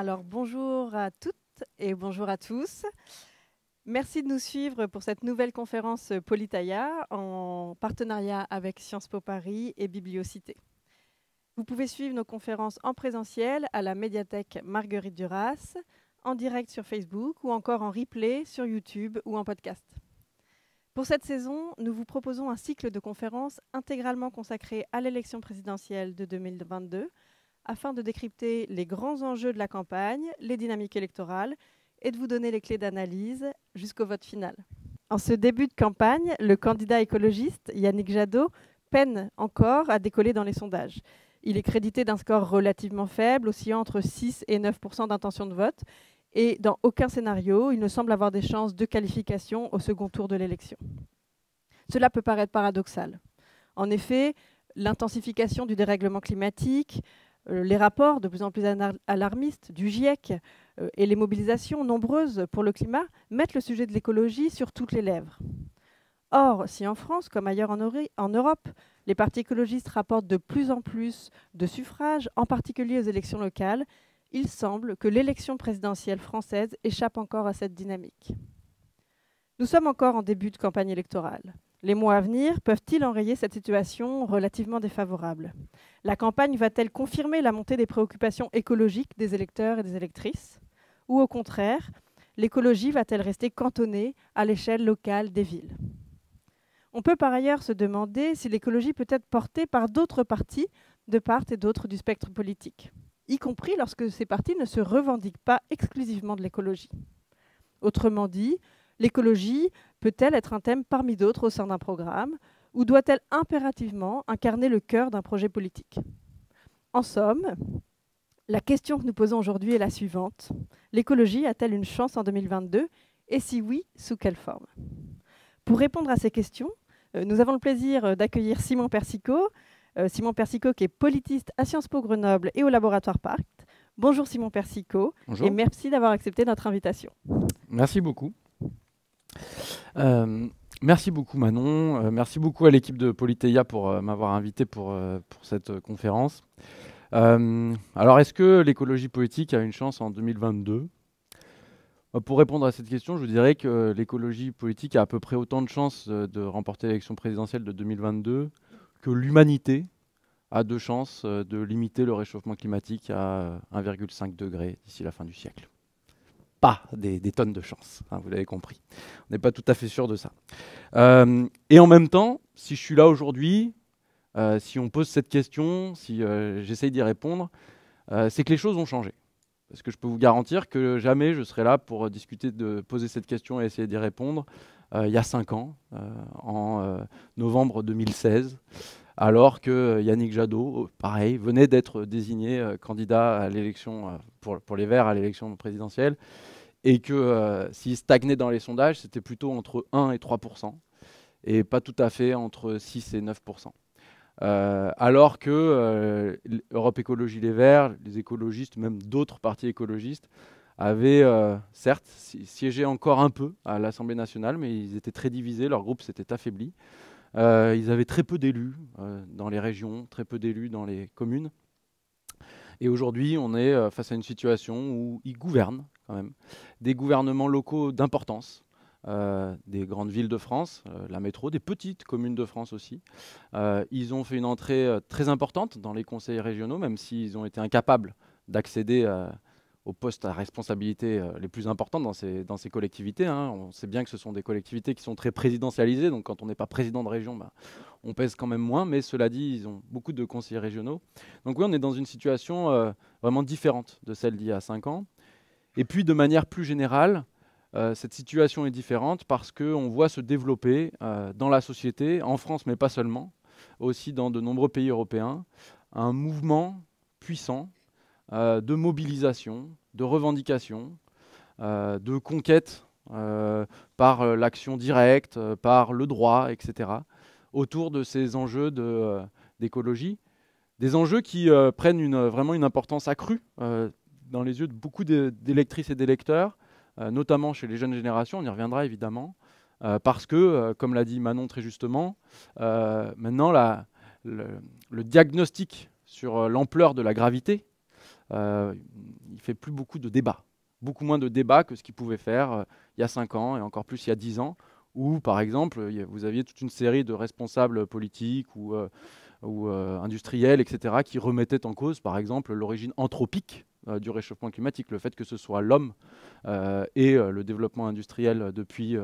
Alors bonjour à toutes et bonjour à tous. Merci de nous suivre pour cette nouvelle conférence Politaïa en partenariat avec Sciences Po Paris et Bibliocité. Vous pouvez suivre nos conférences en présentiel à la médiathèque Marguerite Duras, en direct sur Facebook ou encore en replay sur YouTube ou en podcast. Pour cette saison, nous vous proposons un cycle de conférences intégralement consacré à l'élection présidentielle de 2022 afin de décrypter les grands enjeux de la campagne, les dynamiques électorales et de vous donner les clés d'analyse jusqu'au vote final. En ce début de campagne, le candidat écologiste Yannick Jadot peine encore à décoller dans les sondages. Il est crédité d'un score relativement faible, oscillant entre 6 et 9 d'intention de vote, et dans aucun scénario, il ne semble avoir des chances de qualification au second tour de l'élection. Cela peut paraître paradoxal. En effet, l'intensification du dérèglement climatique, euh, les rapports de plus en plus alarmistes du GIEC euh, et les mobilisations nombreuses pour le climat mettent le sujet de l'écologie sur toutes les lèvres. Or, si en France, comme ailleurs en Europe, les partis écologistes rapportent de plus en plus de suffrages, en particulier aux élections locales, il semble que l'élection présidentielle française échappe encore à cette dynamique. Nous sommes encore en début de campagne électorale. Les mois à venir peuvent-ils enrayer cette situation relativement défavorable La campagne va-t-elle confirmer la montée des préoccupations écologiques des électeurs et des électrices Ou au contraire, l'écologie va-t-elle rester cantonnée à l'échelle locale des villes On peut par ailleurs se demander si l'écologie peut être portée par d'autres partis de part et d'autre du spectre politique, y compris lorsque ces partis ne se revendiquent pas exclusivement de l'écologie. Autrement dit, L'écologie peut-elle être un thème parmi d'autres au sein d'un programme ou doit-elle impérativement incarner le cœur d'un projet politique En somme, la question que nous posons aujourd'hui est la suivante. L'écologie a-t-elle une chance en 2022 Et si oui, sous quelle forme Pour répondre à ces questions, euh, nous avons le plaisir euh, d'accueillir Simon Persico, euh, Simon Persico qui est politiste à Sciences Po Grenoble et au laboratoire Parc. Bonjour Simon Persico et merci d'avoir accepté notre invitation. Merci beaucoup. Euh, merci beaucoup Manon, euh, merci beaucoup à l'équipe de Politeia pour euh, m'avoir invité pour, pour cette conférence. alors est-ce que l'écologie politique a une chance en 2022 Pour répondre à cette question, je vous dirais que l'écologie politique a à peu près autant de chances de remporter l'élection présidentielle de 2022 que l'humanité a de chances de limiter le réchauffement climatique à 1,5 degré d'ici la fin du siècle pas des, tonnes de chance, hein, vous l'avez compris. On n'est pas tout à fait sûr de ça. Euh, et en même temps, si je suis là aujourd'hui, euh, si on pose cette question, si euh, j'essaye d'y répondre, c'est que les choses ont changé. Parce que je peux vous garantir que jamais je serai là pour discuter de poser cette question et essayer d'y répondre il y a cinq ans, en novembre 2016 alors que euh, Yannick Jadot, euh, pareil, venait d'être désigné euh, candidat à l'élection pour, les Verts à l'élection présidentielle, et que s'il stagnait dans les sondages, c'était plutôt entre 1 et 3 et pas tout à fait entre 6 et 9 alors que l'Europe Europe Écologie Les Verts, les écologistes, même d'autres partis écologistes, avaient certes siégé encore un peu à l'Assemblée nationale, mais ils étaient très divisés, leur groupe s'était affaibli. Euh, ils avaient très peu d'élus euh, dans les régions, très peu d'élus dans les communes. Et aujourd'hui, on est euh, face à une situation où ils gouvernent quand même des gouvernements locaux d'importance. des grandes villes de France, la métro, des petites communes de France aussi. ils ont fait une entrée très importante dans les conseils régionaux, même s'ils ont été incapables d'accéder à, aux postes à responsabilité euh, les plus importantes dans ces, dans ces collectivités. Hein. On sait bien que ce sont des collectivités qui sont très présidentialisées, donc quand on n'est pas président de région, bah, on pèse quand même moins, mais cela dit, ils ont beaucoup de conseillers régionaux. Donc oui, on est dans une situation euh, vraiment différente de celle d'il y a cinq ans. Et puis de manière plus générale, euh, cette situation est différente parce qu'on voit se développer dans la société, en France mais pas seulement, aussi dans de nombreux pays européens, un mouvement puissant euh, de mobilisation, de revendication, euh, de conquête euh, par l'action directe, par le droit, etc., autour de ces enjeux d'écologie. des enjeux qui prennent vraiment une importance accrue dans les yeux de beaucoup d'électrices et d'électeurs, notamment chez les jeunes générations, on y reviendra évidemment, parce que, comme l'a dit Manon très justement, maintenant le, diagnostic sur l'ampleur de la gravité euh, il fait plus beaucoup de débats. Beaucoup moins de débats que ce qu'il pouvait faire euh, il y a cinq ans et encore plus il y a dix ans, où, par exemple, vous aviez toute une série de responsables politiques ou, euh, ou industriels, etc., qui remettaient en cause, par exemple, l'origine anthropique euh, du réchauffement climatique, le fait que ce soit l'homme euh, et euh, le développement industriel depuis,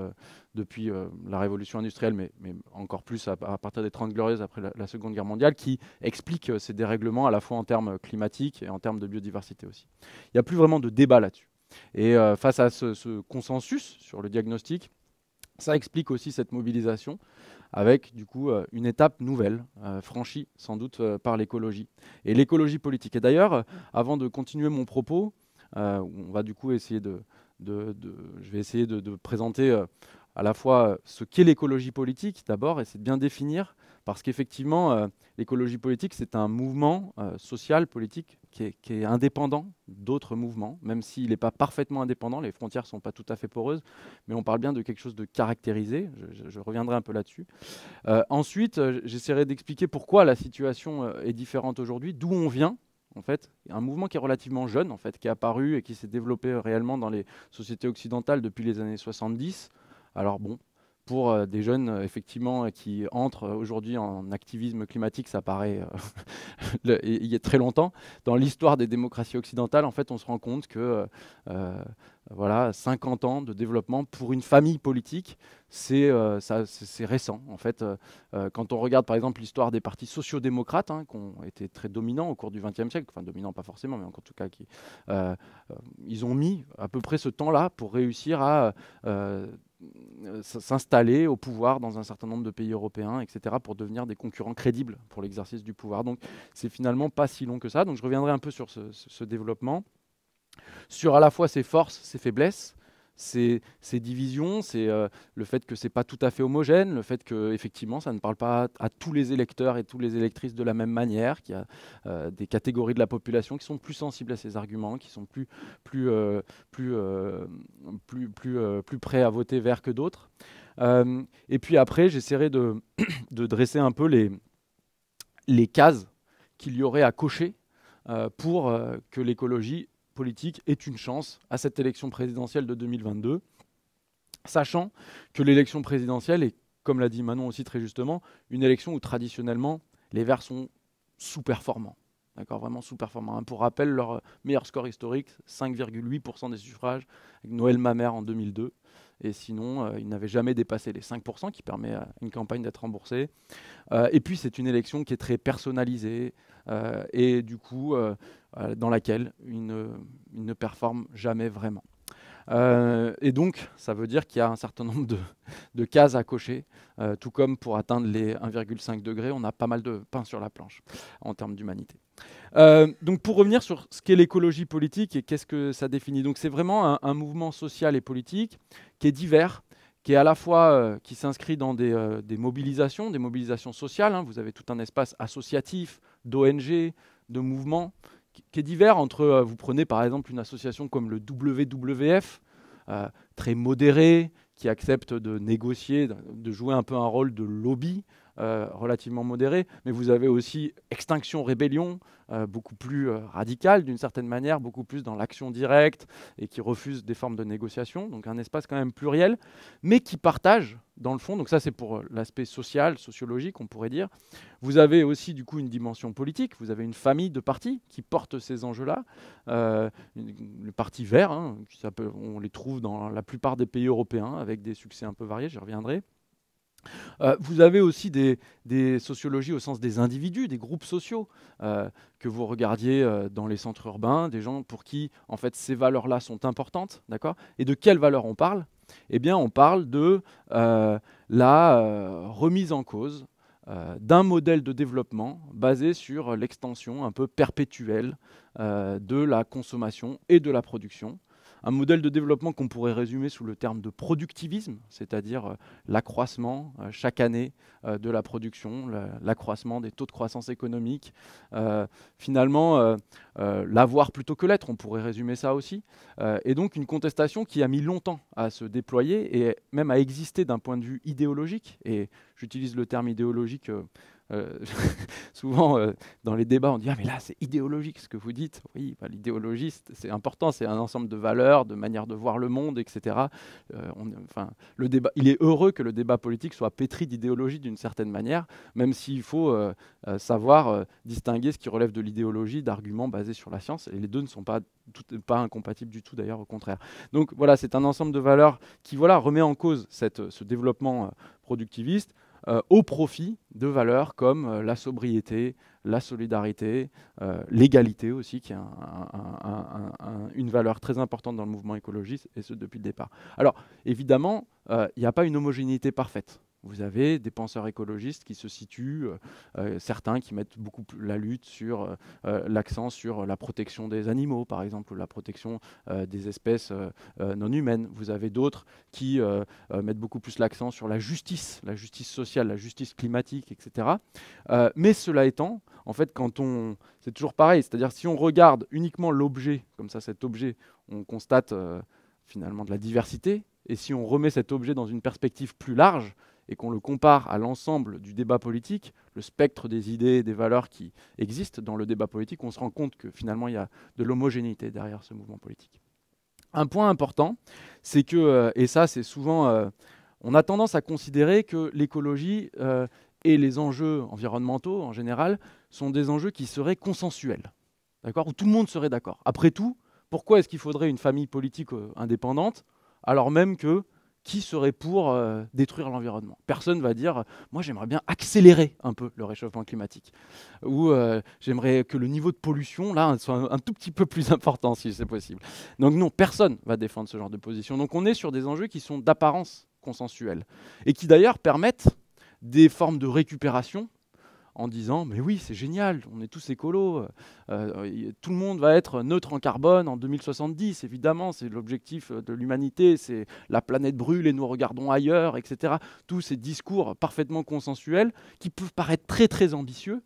depuis la révolution industrielle, mais, encore plus à, partir des Trente glorieuses après la, Seconde Guerre mondiale, qui explique ces dérèglements à la fois en termes climatiques et en termes de biodiversité aussi. Il n'y a plus vraiment de débat là-dessus. Et face à ce consensus sur le diagnostic, ça explique aussi cette mobilisation avec du coup euh, une étape nouvelle, euh, franchie sans doute euh, par l'écologie et l'écologie politique. Et d'ailleurs, avant de continuer mon propos, on va du coup essayer de, je vais essayer de, de présenter à la fois ce qu'est l'écologie politique d'abord, essayer de bien définir parce qu'effectivement, euh, l'écologie politique, c'est un mouvement euh, social, politique, qui est, indépendant d'autres mouvements, même s'il n'est pas parfaitement indépendant, les frontières ne sont pas tout à fait poreuses, mais on parle bien de quelque chose de caractérisé, je, reviendrai un peu là-dessus. Euh, ensuite, j'essaierai d'expliquer pourquoi la situation est différente aujourd'hui, d'où on vient, en fait, un mouvement qui est relativement jeune, en fait, qui est apparu et qui s'est développé réellement dans les sociétés occidentales depuis les années 70. Alors bon, pour euh, des jeunes euh, effectivement euh, qui entrent aujourd'hui en activisme climatique, ça paraît il y a très longtemps. Dans l'histoire des démocraties occidentales, en fait, on se rend compte que voilà, 50 ans de développement pour une famille politique, c'est c'est récent. En fait, quand on regarde par exemple l'histoire des partis sociaux-démocrates, hein, qui ont été très dominants au cours du XXe siècle, enfin dominants pas forcément, mais en tout cas, qui, ils ont mis à peu près ce temps-là pour réussir à euh, s'installer au pouvoir dans un certain nombre de pays européens, etc., pour devenir des concurrents crédibles pour l'exercice du pouvoir. Donc c'est finalement pas si long que ça. Donc je reviendrai un peu sur ce, développement, sur à la fois ses forces, ses faiblesses, ces, divisions, c'est euh, le fait que c'est pas tout à fait homogène, le fait que effectivement ça ne parle pas à tous les électeurs et toutes les électrices de la même manière, qu'il y a euh, des catégories de la population qui sont plus sensibles à ces arguments, qui sont plus plus euh, plus plus plus, plus prêts à voter vert que d'autres. et puis après, j'essaierai de, de dresser un peu les les cases qu'il y aurait à cocher pour que l'écologie politique est une chance à cette élection présidentielle de 2022, sachant que l'élection présidentielle est, comme l'a dit Manon aussi très justement, une élection où traditionnellement les Verts sont sous-performants. D'accord, vraiment sous-performants. Hein, pour rappel, leur meilleur score historique, 5,8% des suffrages, avec Noël Mamère en 2002. Et sinon, euh, il n'avait jamais dépassé les 5%, qui permet à une campagne d'être remboursée. Euh, et puis, c'est une élection qui est très personnalisée euh, et du coup, dans laquelle il ne, performe jamais vraiment. et donc, ça veut dire qu'il y a un certain nombre de, cases à cocher, tout comme pour atteindre les 1,5 degrés, on a pas mal de pain sur la planche en termes d'humanité. donc pour revenir sur ce qu'est l'écologie politique et qu'est-ce que ça définit. Donc c'est vraiment un, mouvement social et politique qui est divers, qui est à la fois euh, qui s'inscrit dans euh, des, mobilisations, des mobilisations sociales. Hein. vous avez tout un espace associatif, d'ONG, de mouvements, qui, est divers entre. Euh, vous prenez par exemple une association comme le WWF, très modérée, qui accepte de négocier, de jouer un peu un rôle de lobby euh, relativement modéré, mais vous avez aussi Extinction Rébellion, euh, beaucoup plus euh, radicale d'une certaine manière, beaucoup plus dans l'action directe et qui refuse des formes de négociation, donc un espace quand même pluriel, mais qui partage dans le fond, donc ça c'est pour l'aspect social, sociologique on pourrait dire, vous avez aussi du coup une dimension politique, vous avez une famille de partis qui portent ces enjeux-là, le parti vert, hein, on les trouve dans la plupart des pays européens avec des succès un peu variés, j'y reviendrai. Euh, vous avez aussi des, sociologies au sens des individus, des groupes sociaux euh, que vous regardiez euh, dans les centres urbains, des gens pour qui en fait ces valeurs-là sont importantes, d'accord Et de quelles valeurs on parle Eh bien, on parle de la remise en cause d'un modèle de développement basé sur l'extension un peu perpétuelle de la consommation et de la production un modèle de développement qu'on pourrait résumer sous le terme de productivisme, c'est-à-dire euh, l'accroissement euh, chaque année euh, de la production, l'accroissement des taux de croissance économique, finalement l'avoir plutôt que l'être, on pourrait résumer ça aussi, et donc une contestation qui a mis longtemps à se déployer et même à exister d'un point de vue idéologique, et j'utilise le terme idéologique euh, souvent, euh, dans les débats, on dit Ah, mais là, c'est idéologique ce que vous dites. Oui, bah, l'idéologie, c'est important, c'est un ensemble de valeurs, de manières de voir le monde, etc. Euh, enfin, il est heureux que le débat politique soit pétri d'idéologie d'une certaine manière, même s'il faut savoir distinguer ce qui relève de l'idéologie d'arguments basés sur la science. Et les deux ne sont pas, pas incompatibles du tout, d'ailleurs, au contraire. Donc voilà, c'est un ensemble de valeurs qui voilà, remet en cause ce développement productiviste euh, au profit de valeurs comme euh, la sobriété, la solidarité, euh, l'égalité aussi, qui est une valeur très importante dans le mouvement écologiste, et ce depuis le départ. Alors, évidemment, il n'y a pas une homogénéité parfaite vous avez des penseurs écologistes qui se situent, euh, euh, certains qui mettent beaucoup plus la lutte sur euh, l'accent sur la protection des animaux, par exemple, ou la protection des espèces non humaines. Vous avez d'autres qui mettent beaucoup plus l'accent sur la justice, la justice sociale, la justice climatique, etc. mais cela étant, en fait, quand on, c'est toujours pareil, c'est-à-dire si on regarde uniquement l'objet, comme ça, cet objet, on constate finalement de la diversité. Et si on remet cet objet dans une perspective plus large, et qu'on le compare à l'ensemble du débat politique, le spectre des idées, des valeurs qui existent dans le débat politique, on se rend compte que finalement il y a de l'homogénéité derrière ce mouvement politique. Un point important, c'est que, euh, et ça c'est souvent, euh, on a tendance à considérer que l'écologie euh, et les enjeux environnementaux en général sont des enjeux qui seraient consensuels, d'accord, où tout le monde serait d'accord. Après tout, pourquoi est-ce qu'il faudrait une famille politique indépendante alors même que qui serait pour euh, détruire l'environnement. Personne ne va dire, euh, moi j'aimerais bien accélérer un peu le réchauffement climatique, ou euh, j'aimerais que le niveau de pollution, là, soit un, tout petit peu plus important, si c'est possible. Donc non, personne ne va défendre ce genre de position. Donc on est sur des enjeux qui sont d'apparence consensuels, et qui d'ailleurs permettent des formes de récupération en disant Mais oui, c'est génial, on est tous écolos, euh, euh, tout le monde va être neutre en carbone en 2070, évidemment, c'est l'objectif euh, de l'humanité, c'est la planète brûle et nous regardons ailleurs, etc. Tous ces discours parfaitement consensuels qui peuvent paraître très très ambitieux,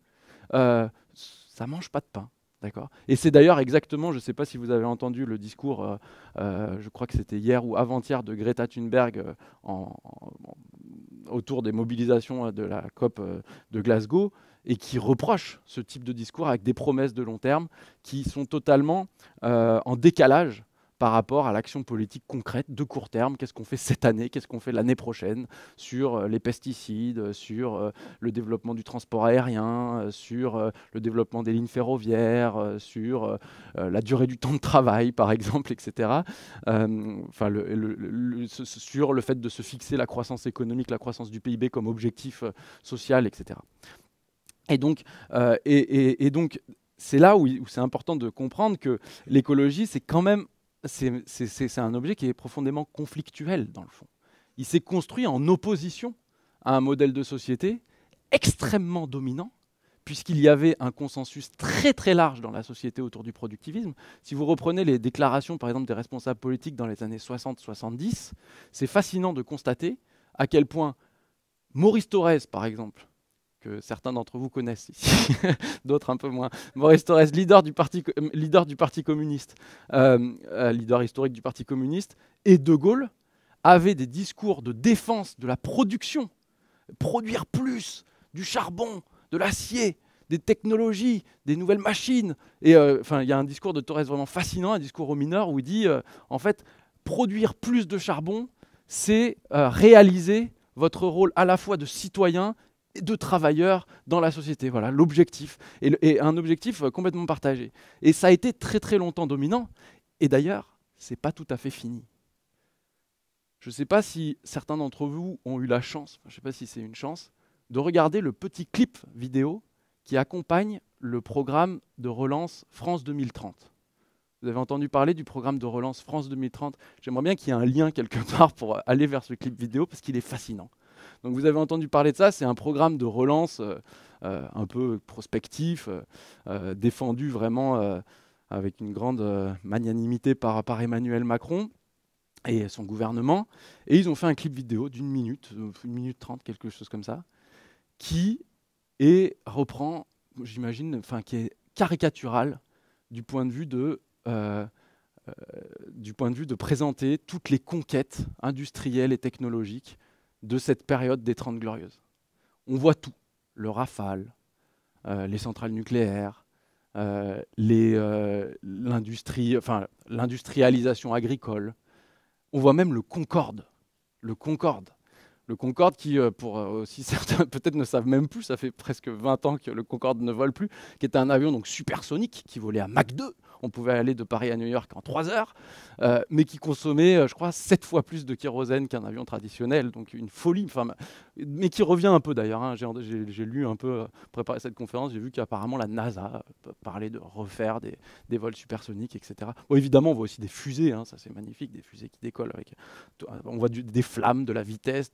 ça mange pas de pain. D'accord. Et c'est d'ailleurs exactement, je ne sais pas si vous avez entendu le discours, je crois que c'était hier ou avant-hier de Greta Thunberg en, autour des mobilisations euh, de la COP euh, de Glasgow et qui reprochent ce type de discours avec des promesses de long terme qui sont totalement euh, en décalage par rapport à l'action politique concrète de court terme. Qu'est-ce qu'on fait cette année Qu'est-ce qu'on fait l'année prochaine sur euh, les pesticides, euh, sur euh, le développement du transport aérien, sur le développement des lignes ferroviaires, sur la durée du temps de travail, par exemple, etc. Enfin, sur le fait de se fixer la croissance économique, la croissance du PIB comme objectif social, etc. Et donc, donc c'est là où c'est important de comprendre que l'écologie, c'est quand même c'est un objet qui est profondément conflictuel dans le fond. Il s'est construit en opposition à un modèle de société extrêmement dominant, puisqu'il y avait un consensus très très large dans la société autour du productivisme. Si vous reprenez les déclarations par exemple des responsables politiques dans les années 60-70, c'est fascinant de constater à quel point Maurice Thorez par exemple que certains d'entre vous connaissent d'autres un peu moins. Maurice Torres, leader du Parti, communiste, euh, euh, leader historique du Parti communiste, et De Gaulle avaient des discours de défense de la production, produire plus, du charbon, de l'acier, des technologies, des nouvelles machines. Et euh, enfin, il y a un discours de Torres vraiment fascinant, un discours aux mineurs, où il dit, en fait, produire plus de charbon, c'est réaliser votre rôle à la fois de citoyen de travailleurs dans la société. Voilà l'objectif. Et, un objectif euh, complètement partagé. Et ça a été très très longtemps dominant. Et d'ailleurs, n'est pas tout à fait fini. Je ne sais pas si certains d'entre vous ont eu la chance, je ne sais pas si c'est une chance, de regarder le petit clip vidéo qui accompagne le programme de relance France 2030. Vous avez entendu parler du programme de relance France 2030. J'aimerais bien qu'il y ait un lien quelque part pour aller vers ce clip vidéo parce qu'il est fascinant. Donc vous avez entendu parler de ça, c'est un programme de relance euh, euh, un peu prospectif, euh, défendu vraiment avec une grande magnanimité par, Emmanuel Macron et son gouvernement. Et ils ont fait un clip vidéo d'une minute, une minute trente, quelque chose comme ça, qui est, reprend, j'imagine, qui est caricatural du point de du point de vue de présenter toutes les conquêtes industrielles et technologiques de cette période des Trente Glorieuses. On voit tout, le rafale, euh, les centrales nucléaires, euh, euh, l'industrialisation agricole. On voit même le Concorde, le Concorde le Concorde qui, euh, pour euh, aussi certains peut-être ne savent même plus, ça fait presque 20 ans que le Concorde ne vole plus, qui était un avion donc supersonique qui volait à Mach 2. On pouvait aller de Paris à New York en 3 heures, euh, mais qui consommait, je crois, 7 fois plus de kérosène qu'un avion traditionnel, donc une folie. Enfin, mais qui revient un peu d'ailleurs. Hein. J'ai lu un peu, préparé cette conférence, j'ai vu qu'apparemment la NASA parlait de refaire des, des vols supersoniques, etc. évidemment, on voit aussi des fusées, hein, ça c'est magnifique, des fusées qui décollent avec. On voit des flammes, de la vitesse.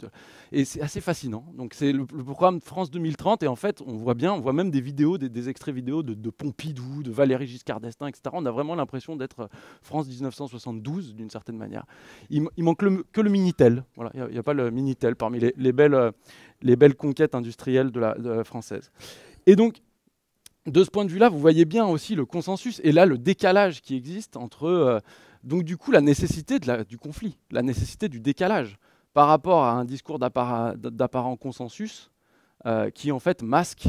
Et c'est assez fascinant. Donc c'est le, programme France 2030. Et en fait, on voit bien, on voit même des vidéos, des, extraits vidéo de, Pompidou, de Valéry Giscard d'Estaing, etc. On a vraiment l'impression d'être euh, France 1972 d'une certaine manière. Il, ne manque que le Minitel. Voilà, il n'y a, pas le Minitel parmi les, euh, belles, conquêtes industrielles de la, française. Et donc, de ce point de vue-là, vous voyez bien aussi le consensus et là le décalage qui existe entre euh, donc du coup la nécessité du conflit, la nécessité du décalage par rapport à un discours d'apparent consensus euh, qui en fait masque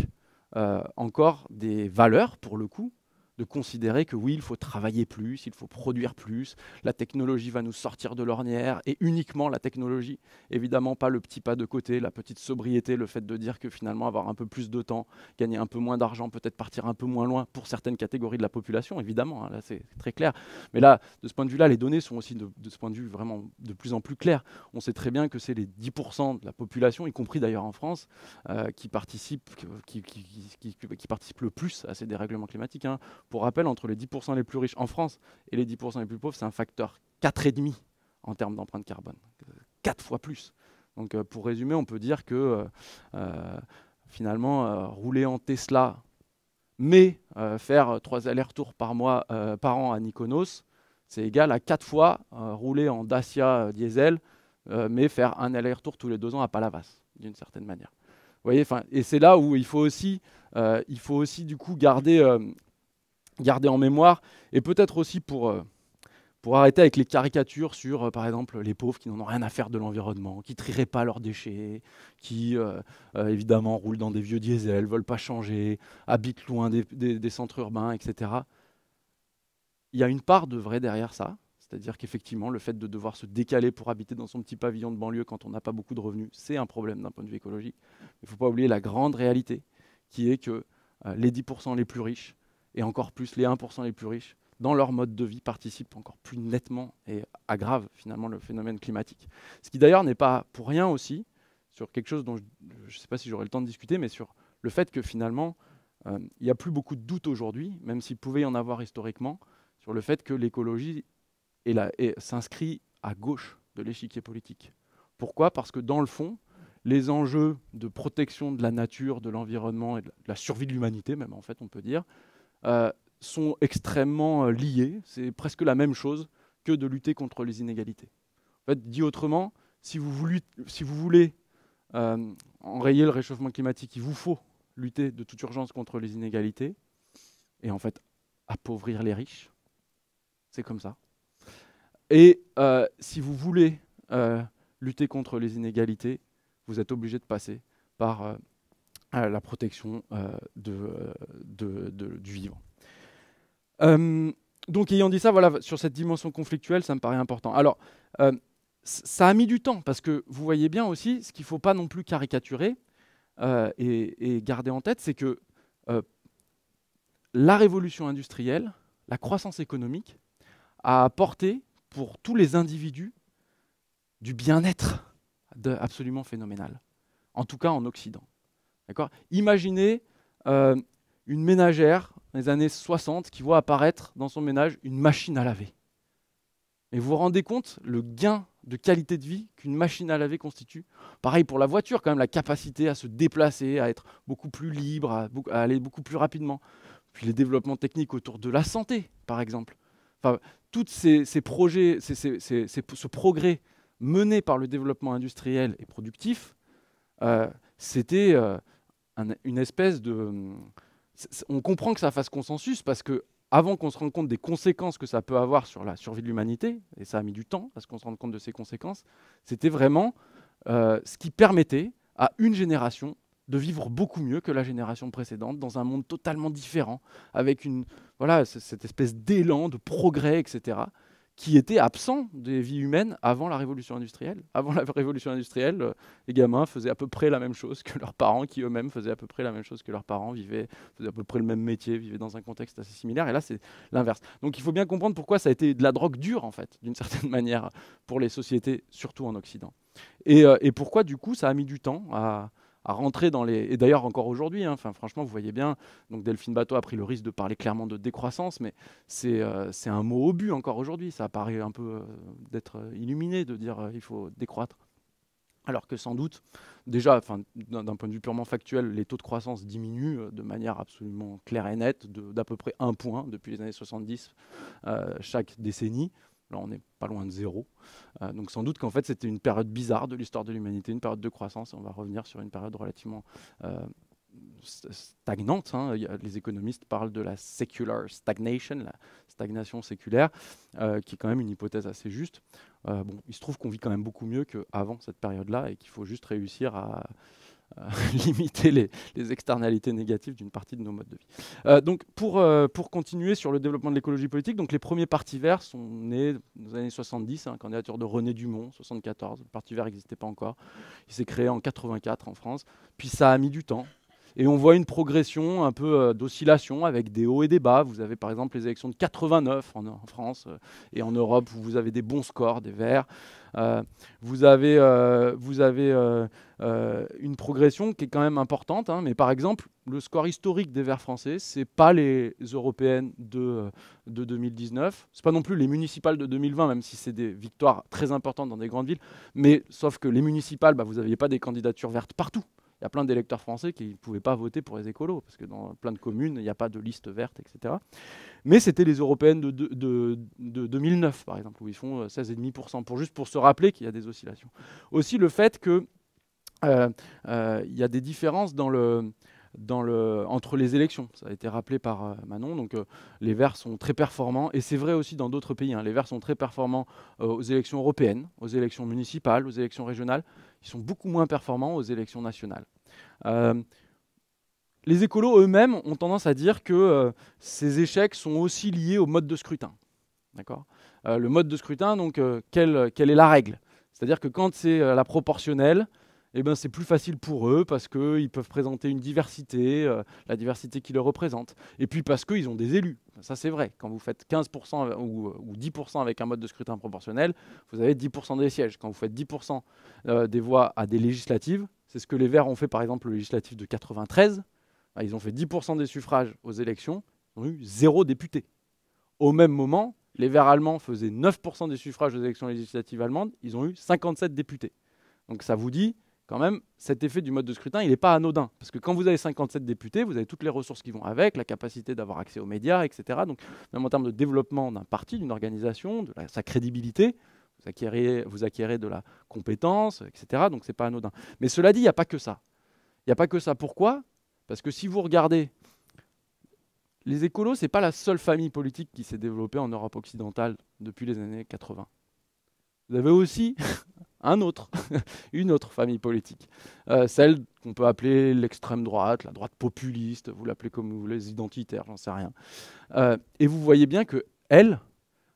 euh, encore des valeurs, pour le coup, de considérer que oui, il faut travailler plus, il faut produire plus, la technologie va nous sortir de l'ornière, et uniquement la technologie. Évidemment, pas le petit pas de côté, la petite sobriété, le fait de dire que finalement, avoir un peu plus de temps, gagner un peu moins d'argent, peut-être partir un peu moins loin pour certaines catégories de la population, évidemment, hein, là c'est très clair. Mais là, de ce point de vue-là, les données sont aussi de, ce point de vue vraiment de plus en plus claires. On sait très bien que c'est les 10% de la population, y compris d'ailleurs en France, euh, qui, participent, qui, participent le plus à ces dérèglements climatiques. Hein. Pour rappel, entre les 10% les plus riches en France et les 10% les plus pauvres, c'est un facteur 4,5 en termes d'empreinte carbone. 4 euh, fois plus. Donc euh, pour résumer, on peut dire que euh, finalement, rouler en Tesla, mais faire 3 allers-retours par mois, par an à Nikonos, c'est égal à 4 fois rouler en Dacia diesel, mais faire un aller-retour tous les deux ans à Palavas, d'une certaine manière. Vous voyez, et c'est là où il faut aussi, il faut aussi du coup garder garder en mémoire, et peut-être aussi pour, euh, pour arrêter avec les caricatures sur, euh, par exemple, les pauvres qui n'en ont rien à faire de l'environnement, qui trieraient pas leurs déchets, qui, euh, évidemment, roulent dans des vieux diesels, veulent pas changer, habitent loin des, centres urbains, etc. Il y a une part de vrai derrière ça, c'est-à-dire qu'effectivement, le fait de devoir se décaler pour habiter dans son petit pavillon de banlieue quand on n'a pas beaucoup de revenus, c'est un problème d'un point de vue écologique. Il ne faut pas oublier la grande réalité, qui est que les 10% les plus riches et encore plus les 1% les plus riches, dans leur mode de vie, participent encore plus nettement et aggravent finalement le phénomène climatique. Ce qui d'ailleurs n'est pas pour rien aussi sur quelque chose dont je ne sais pas si j'aurai le temps de discuter, mais sur le fait que finalement, euh, il n'y a plus beaucoup de doutes aujourd'hui, même s'il pouvait y en avoir historiquement, sur le fait que l'écologie s'inscrit à gauche de l'échiquier politique. Pourquoi Parce que dans le fond, les enjeux de protection de la nature, de l'environnement et de la survie de l'humanité, même en fait, on peut dire, euh, sont extrêmement euh, liés, C'est presque la même chose que de lutter contre les inégalités. En fait, dit autrement, si vous, voulez, si vous voulez euh, enrayer le réchauffement climatique, il vous faut lutter de toute urgence contre les inégalités et en fait appauvrir les riches. C'est comme ça. Et si vous voulez lutter contre les inégalités, vous êtes obligé de passer par la protection euh, euh, du vivant. Euh, donc, ayant dit ça, voilà, sur cette dimension conflictuelle, ça me paraît important. Alors, ça a mis du temps, parce que vous voyez bien aussi, ce qu'il ne faut pas non plus caricaturer et, garder en tête, c'est que la révolution industrielle, la croissance économique, a apporté pour tous les individus du bien-être absolument phénoménal, en tout cas en Occident. Imaginez euh, une ménagère les années 60 qui voit apparaître dans son ménage une machine à laver. Et vous vous rendez compte le gain de qualité de vie qu'une machine à laver constitue Pareil pour la voiture, quand même, la capacité à se déplacer, à être beaucoup plus libre, à, aller beaucoup plus rapidement. Puis les développements techniques autour de la santé, par exemple. Enfin, tous ces, projets, ce progrès mené par le développement industriel et productif, euh, c'était euh, une espèce de. Euh, on comprend que ça fasse consensus parce que avant qu'on se rende compte des conséquences que ça peut avoir sur la survie de l'humanité, et ça a mis du temps à ce qu'on se rende compte de ces conséquences, c'était vraiment euh, ce qui permettait à une génération de vivre beaucoup mieux que la génération précédente, dans un monde totalement différent, avec une, voilà, cette espèce d'élan de progrès, etc qui était absent des vies humaines avant la révolution industrielle. Avant la révolution industrielle, euh, les gamins faisaient à peu près la même chose que leurs parents, qui eux-mêmes faisaient à peu près la même chose que leurs parents, vivaient, faisaient à peu près le même métier, vivaient dans un contexte assez similaire. Et là, c'est l'inverse. Donc il faut bien comprendre pourquoi ça a été de la drogue dure, en fait, d'une certaine manière, pour les sociétés, surtout en Occident. Euh, et pourquoi, du coup, ça a mis du temps à, rentrer dans les. Et d'ailleurs, encore aujourd'hui, hein, franchement, vous voyez bien, donc Delphine Bateau a pris le risque de parler clairement de décroissance, mais c'est euh, un mot au but encore aujourd'hui. Ça paraît un peu euh, d'être euh, illuminé de dire il faut décroître. Alors que sans doute, déjà, d'un point de vue purement factuel, les taux de croissance diminuent de manière absolument claire et nette, d'à peu près un point depuis les années 70 chaque décennie. Là, on n'est pas loin de zéro. Euh, donc sans doute qu'en fait, c'était une période bizarre de l'histoire de l'humanité, une période de croissance. On va revenir sur une période relativement euh, stagnante. Hein. Les économistes parlent de la secular stagnation, la stagnation séculaire, euh, qui est quand même une hypothèse assez juste. bon, il se trouve qu'on vit quand même beaucoup mieux qu'avant cette période-là et qu'il faut juste réussir à euh, limiter les, externalités négatives d'une partie de nos modes de vie. Euh, donc pour, euh, pour continuer sur le développement de l'écologie politique, donc les premiers partis verts sont nés dans les années 70, hein, candidature de René Dumont, 74. Le Parti vert n'existait pas encore. Il s'est créé en 84 en France. Puis ça a mis du temps. Et on voit une progression un peu d'oscillation avec des hauts et des bas. Vous avez par exemple les élections de 89 en, France et en Europe où vous avez des bons scores des Verts. vous avez, vous avez euh, une progression qui est quand même importante. Hein. mais par exemple, le score historique des Verts français, c'est pas les européennes de, euh, de 2019, c'est pas non plus les municipales de 2020, même si c'est des victoires très importantes dans des grandes villes. Mais sauf que les municipales, bah, vous n'aviez pas des candidatures vertes partout. Il y a plein d'électeurs français qui ne pouvaient pas voter pour les écolos, parce que dans plein de communes, il n'y a pas de liste verte, etc. Mais c'était les européennes de, de, de, de, 2009, par exemple, où ils font 16,5%, euh, pour, juste pour se rappeler qu'il y a des oscillations. Aussi le fait que euh, euh, il y a des différences dans le, dans le, entre les élections. Ça a été rappelé par euh, Manon. Donc, les Verts sont très performants, et c'est vrai aussi dans d'autres pays. Hein. les Verts sont très performants aux élections européennes, aux élections municipales, aux élections régionales. Ils sont beaucoup moins performants aux élections nationales. les écolos eux-mêmes ont tendance à dire que ces échecs sont aussi liés au mode de scrutin. D'accord Le mode de scrutin, donc, quelle, est la règle C'est-à-dire que quand c'est la proportionnelle, eh ben, c'est plus facile pour eux parce qu'ils peuvent présenter une diversité, euh, la diversité qui les représente. Et puis parce qu'ils ont des élus. Ça, c'est vrai. Quand vous faites 15% ou, 10% avec un mode de scrutin proportionnel, vous avez 10% des sièges. Quand vous faites 10% euh, des voix à des législatives, c'est ce que les Verts ont fait par exemple le législatif de 93. Bah, ils ont fait 10% des suffrages aux élections, ils ont eu zéro député. Au même moment, les Verts allemands faisaient 9% des suffrages aux élections législatives allemandes, ils ont eu 57 députés. Donc ça vous dit quand même, cet effet du mode de scrutin, il n'est pas anodin. Parce que quand vous avez 57 députés, vous avez toutes les ressources qui vont avec, la capacité d'avoir accès aux médias, etc. Donc, même en termes de développement d'un parti, d'une organisation, de sa crédibilité, vous acquérez, vous acquérez de la compétence, etc. Donc, ce n'est pas anodin. Mais cela dit, il n'y a pas que ça. Il n'y a pas que ça. Pourquoi Parce que si vous regardez, les écolos, ce n'est pas la seule famille politique qui s'est développée en Europe occidentale depuis les années 80 vous avez aussi un autre, une autre famille politique, euh, celle qu'on peut appeler l'extrême droite, la droite populiste, vous l'appelez comme vous voulez, les identitaires, j'en sais rien. Euh, et vous voyez bien que elle,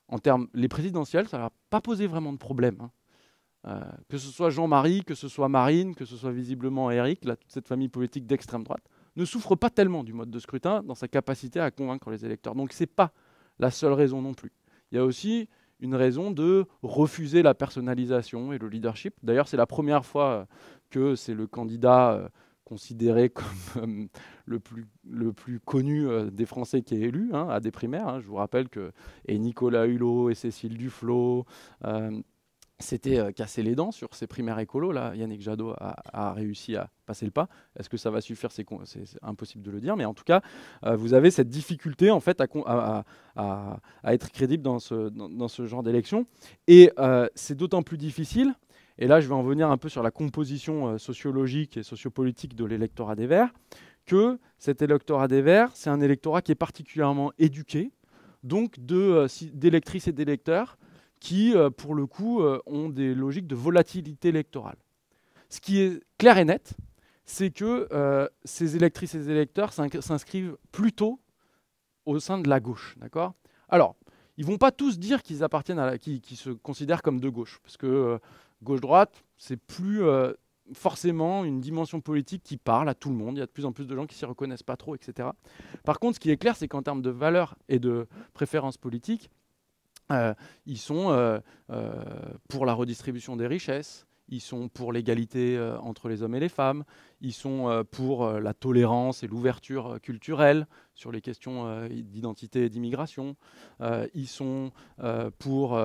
en termes les présidentielles, ça n'a pas posé vraiment de problème. Hein. Euh, que ce soit Jean-Marie, que ce soit Marine, que ce soit visiblement Eric, toute cette famille politique d'extrême droite, ne souffre pas tellement du mode de scrutin dans sa capacité à convaincre les électeurs. Donc ce n'est pas la seule raison non plus. Il y a aussi une raison de refuser la personnalisation et le leadership. D'ailleurs, c'est la première fois euh, que c'est le candidat euh, considéré comme euh, le, plus, le plus connu des Français qui est élu hein, à des primaires. Hein. Je vous rappelle que et Nicolas Hulot et Cécile Duflot c'était euh, casser les dents sur ces primaires écolos. Là, Yannick Jadot a, réussi à passer le pas. Est-ce que ça va suffire C'est impossible de le dire. Mais en tout cas, euh, vous avez cette difficulté en fait à, être crédible dans ce, genre d'élection. Et euh, c'est d'autant plus difficile. Et là, je vais en venir un peu sur la composition sociologique et sociopolitique de l'électorat des Verts, que cet électorat des Verts, c'est un électorat qui est particulièrement éduqué, donc d'électrices et d'électeurs qui, euh, pour le coup, euh, ont des logiques de volatilité électorale. Ce qui est clair et net, c'est que euh, ces électrices et électeurs s'inscrivent plutôt au sein de la gauche. D'accord Alors, ils ne vont pas tous dire qu'ils appartiennent à se considèrent comme de gauche, parce que gauche-droite, c'est plus forcément une dimension politique qui parle à tout le monde. Il y a de plus en plus de gens qui s'y reconnaissent pas trop, etc. Par contre, ce qui est clair, c'est qu'en termes de valeurs et de préférences politiques, euh, ils sont euh, euh, pour la redistribution des richesses, ils sont pour l'égalité entre les hommes et les femmes, ils sont pour la tolérance et l'ouverture culturelle sur les questions d'identité et d'immigration, ils sont pour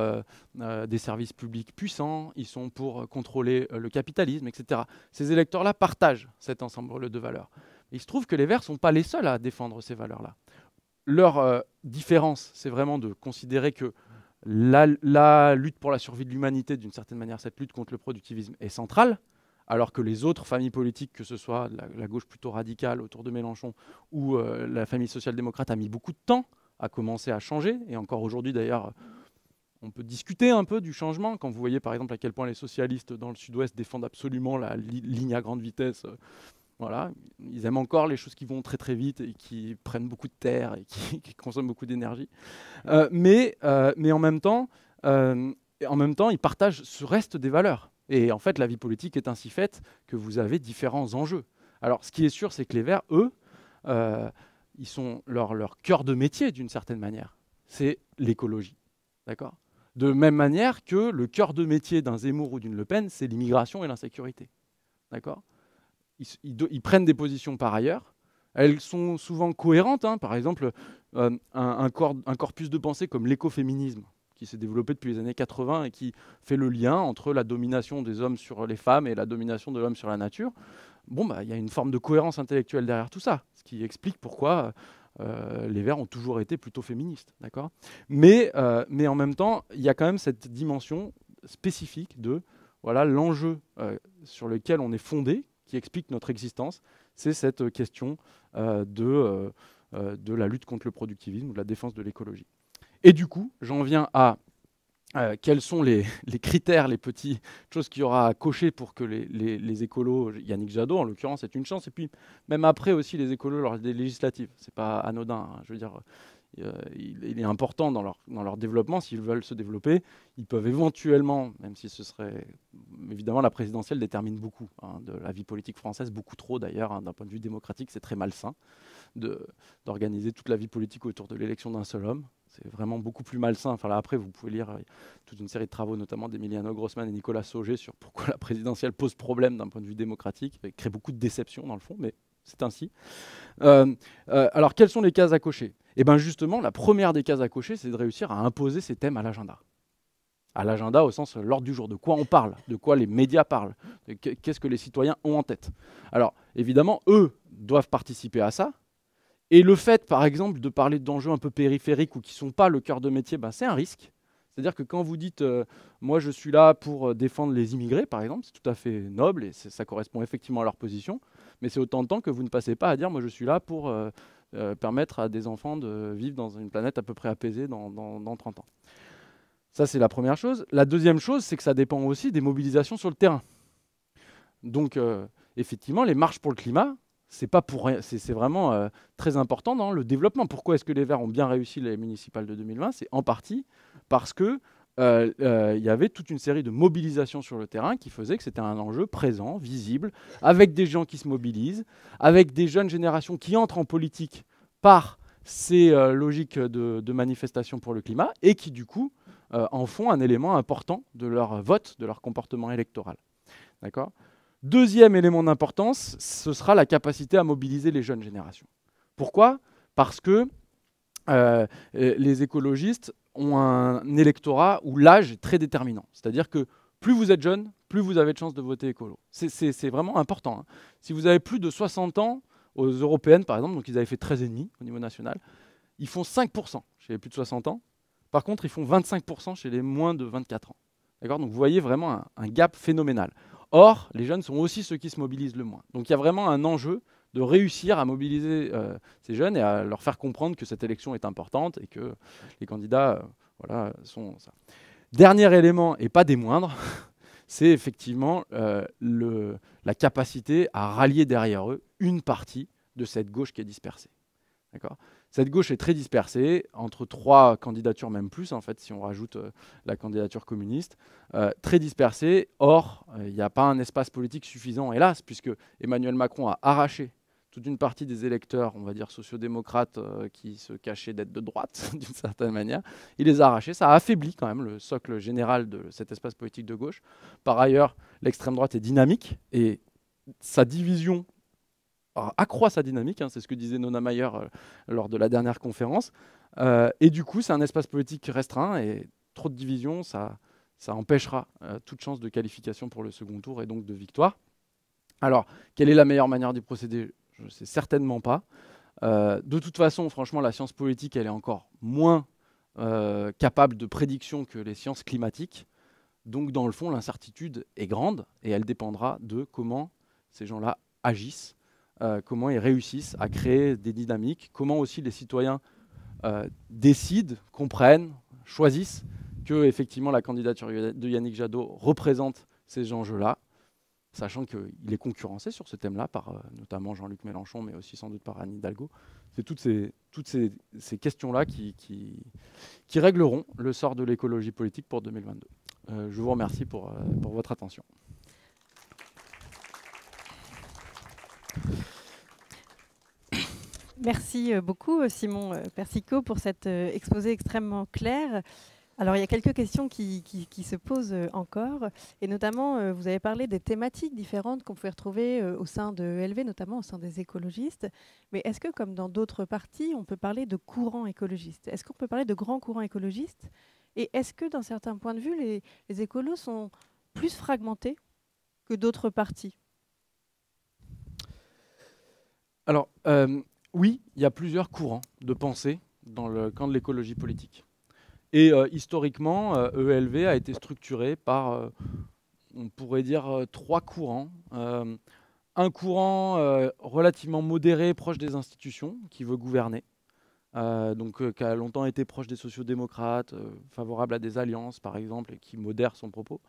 des services publics puissants, ils sont pour contrôler le capitalisme, etc. Ces électeurs-là partagent cet ensemble de valeurs. il se trouve que les Verts ne sont pas les seuls à défendre ces valeurs-là. Leur différence, c'est vraiment de considérer que la, lutte pour la survie de l'humanité, d'une certaine manière, cette lutte contre le productivisme est centrale, alors que les autres familles politiques, que ce soit la, gauche plutôt radicale autour de Mélenchon ou euh, la famille social-démocrate, a mis beaucoup de temps à commencer à changer. Et encore aujourd'hui, d'ailleurs, on peut discuter un peu du changement. Quand vous voyez, par exemple, à quel point les socialistes dans le sud-ouest défendent absolument la ligne à grande vitesse. Euh, voilà, ils aiment encore les choses qui vont très très vite et qui prennent beaucoup de terre et qui, consomment beaucoup d'énergie. Euh, euh, mais, en, même temps, euh, en même temps, ils partagent ce reste des valeurs. Et en fait, la vie politique est ainsi faite que vous avez différents enjeux. Alors, ce qui est sûr, c'est que les Verts, eux, ils sont leur, leur cœur de métier d'une certaine manière. C'est l'écologie. D'accord De même manière que le cœur de métier d'un Zemmour ou d'une Le Pen, c'est l'immigration et l'insécurité. D'accord ils, prennent des positions par ailleurs. Elles sont souvent cohérentes. Hein. Par exemple, euh, un, corpus de pensée comme l'écoféminisme, qui s'est développé depuis les années 80 et qui fait le lien entre la domination des hommes sur les femmes et la domination de l'homme sur la nature. Bon, bah, il y a une forme de cohérence intellectuelle derrière tout ça, ce qui explique pourquoi euh, les Verts ont toujours été plutôt féministes, d'accord euh, mais, en même temps, il y a quand même cette dimension spécifique de l'enjeu sur lequel on est fondé, qui explique notre existence, c'est cette euh, question euh, de, euh, de la lutte contre le productivisme ou de la défense de l'écologie. Et du coup, j'en viens à quels sont les, critères, les petites choses qu'il y aura à cocher pour que les, les, écolos, Yannick Jadot en l'occurrence, c'est une chance, et puis même après aussi les écolos lors des législatives. C'est pas anodin, hein, je veux dire, euh, il, est important dans leur, dans leur développement. S'ils veulent se développer, ils peuvent éventuellement, même si ce serait. Évidemment, la présidentielle détermine beaucoup hein, de la vie politique française, beaucoup trop d'ailleurs, hein, d'un point de vue démocratique, c'est très malsain d'organiser toute la vie politique autour de l'élection d'un seul homme. C'est vraiment beaucoup plus malsain. Enfin, après, vous pouvez lire euh, toute une série de travaux, notamment d'Emiliano Grossman et Nicolas Sauger, sur pourquoi la présidentielle pose problème d'un point de vue démocratique, et crée beaucoup de déceptions dans le fond, mais c'est ainsi. Euh, euh, alors, quelles sont les cases à cocher Eh bien, justement, la première des cases à cocher, c'est de réussir à imposer ces thèmes à l'agenda. À l'agenda au sens euh, l'ordre du jour, de quoi on parle, de quoi les médias parlent, qu'est-ce que les citoyens ont en tête. Alors, évidemment, eux doivent participer à ça. Et le fait, par exemple, de parler d'enjeux un peu périphériques ou qui ne sont pas le cœur de métier, ben, c'est un risque. C'est-à-dire que quand vous dites moi je suis là pour défendre les immigrés, par exemple, c'est tout à fait noble et ça correspond effectivement à leur position mais c'est autant de temps que vous ne passez pas à dire moi je suis là pour euh, euh, permettre à des enfants de vivre dans une planète à peu près apaisée dans, 30 ans. Ça, c'est la première chose. La deuxième chose, c'est que ça dépend aussi des mobilisations sur le terrain. Donc, euh, effectivement, les marches pour le climat, c'est pas pour c'est vraiment très important dans le développement. Pourquoi est-ce que les Verts ont bien réussi les municipales de 2020 C'est en partie parce que euh, euh, il y avait toute une série de mobilisations sur le terrain qui faisaient que c'était un enjeu présent, visible, avec des gens qui se mobilisent, avec des jeunes générations qui entrent en politique par ces euh, logiques de, manifestation pour le climat et qui, du coup, en font un élément important de leur vote, de leur comportement électoral. D'accord Deuxième élément d'importance, ce sera la capacité à mobiliser les jeunes générations. Pourquoi Parce que les écologistes ont un électorat où l'âge est très déterminant. C'est-à-dire que plus vous êtes jeune, plus vous avez de chances de voter écolo. C'est vraiment important. Hein. Si vous avez plus de 60 ans, aux européennes par exemple, donc ils avaient fait 13,5 au niveau national, ils font 5% chez les plus de 60 ans. Par contre, ils font 25% chez les moins de 24 ans. D'accord Donc vous voyez vraiment un, un, gap phénoménal. Or, les jeunes sont aussi ceux qui se mobilisent le moins. Donc il y a vraiment un enjeu de réussir à mobiliser euh, ces jeunes et à leur faire comprendre que cette élection est importante et que les candidats euh, voilà, sont ça. Dernier élément, et pas des moindres, c'est effectivement euh, le, la capacité à rallier derrière eux une partie de cette gauche qui est dispersée. D'accord cette gauche est très dispersée, entre trois candidatures, même plus, en fait, si on rajoute la candidature communiste, très dispersée. Or, il n'y a pas un espace politique suffisant, hélas, puisque Emmanuel Macron a arraché toute une partie des électeurs, on va dire sociodémocrates, euh, qui se cachaient d'être de droite, d'une certaine manière. Il les a arrachés. Ça a affaibli quand même le socle général de cet espace politique de gauche. Par ailleurs, l'extrême droite est dynamique et sa division accroît sa dynamique. Hein, c'est ce que disait Nona Mayer euh, lors de la dernière conférence. Euh, et du coup, c'est un espace politique restreint et trop de division, ça, ça empêchera toute chance de qualification pour le second tour et donc de victoire. Alors, quelle est la meilleure manière d'y procéder je ne sais certainement pas. Euh, de toute façon, franchement, la science politique, elle est encore moins euh, capable de prédiction que les sciences climatiques. Donc, dans le fond, l'incertitude est grande et elle dépendra de comment ces gens-là agissent, euh, comment ils réussissent à créer des dynamiques, comment aussi les citoyens décident, comprennent, choisissent que effectivement la candidature de Yannick Jadot représente ces enjeux-là sachant qu'il est concurrencé sur ce thème-là par euh, notamment Jean-Luc Mélenchon, mais aussi sans doute par Anne Hidalgo. C'est toutes ces, questions-là qui, régleront le sort de l'écologie politique pour 2022. Euh, je vous remercie pour, euh, pour votre attention. Merci beaucoup Simon Persico pour cet exposé extrêmement clair. Alors, il y a quelques questions qui, se posent euh, encore, et notamment, euh, vous avez parlé des thématiques différentes qu'on pouvait retrouver euh, au sein de ELV, notamment au sein des écologistes. Mais est-ce que, comme dans d'autres partis, on peut parler de courants écologistes Est-ce qu'on peut parler de grands courants écologistes Et est-ce que, d'un certain point de vue, les, écolos sont plus fragmentés que d'autres partis Alors, oui, il y a plusieurs courants de pensée dans le camp de l'écologie politique. Et euh, historiquement, ELV euh, e a été structuré par, euh, on pourrait dire, trois courants. un courant relativement modéré, proche des institutions, qui veut gouverner. donc, qui a longtemps été proche des sociodémocrates, démocrates favorable à des alliances par exemple, et qui modère son propos.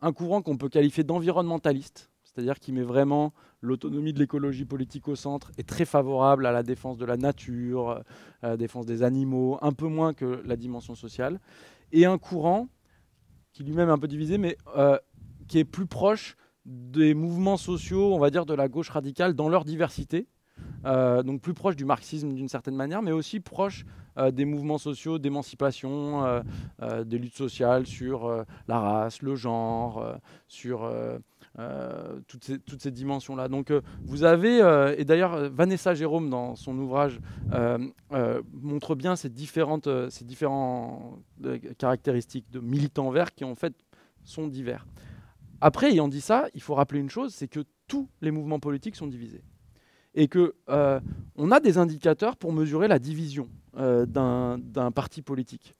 Un courant qu'on peut qualifier d'environnementaliste, c'est-à-dire qui met vraiment l'autonomie de l'écologie politique au centre, est très favorable à la défense de la nature, à la défense des animaux, un peu moins que la dimension sociale, et un courant qui lui-même est un peu divisé, mais euh, qui est plus proche des mouvements sociaux, on va dire, de la gauche radicale dans leur diversité, euh, donc plus proche du marxisme d'une certaine manière, mais aussi proche euh, des mouvements sociaux d'émancipation, des luttes sociales sur la race, le genre, sur euh, toutes ces, dimensions-là. Donc euh, vous avez, euh, et d'ailleurs Vanessa Jérôme dans son ouvrage montre bien ces différentes, ces caractéristiques de militants verts qui en fait sont divers. Après, ayant dit ça, il faut rappeler une chose, c'est que tous les mouvements politiques sont divisés. Et que on a des indicateurs pour mesurer la division d'un parti politique.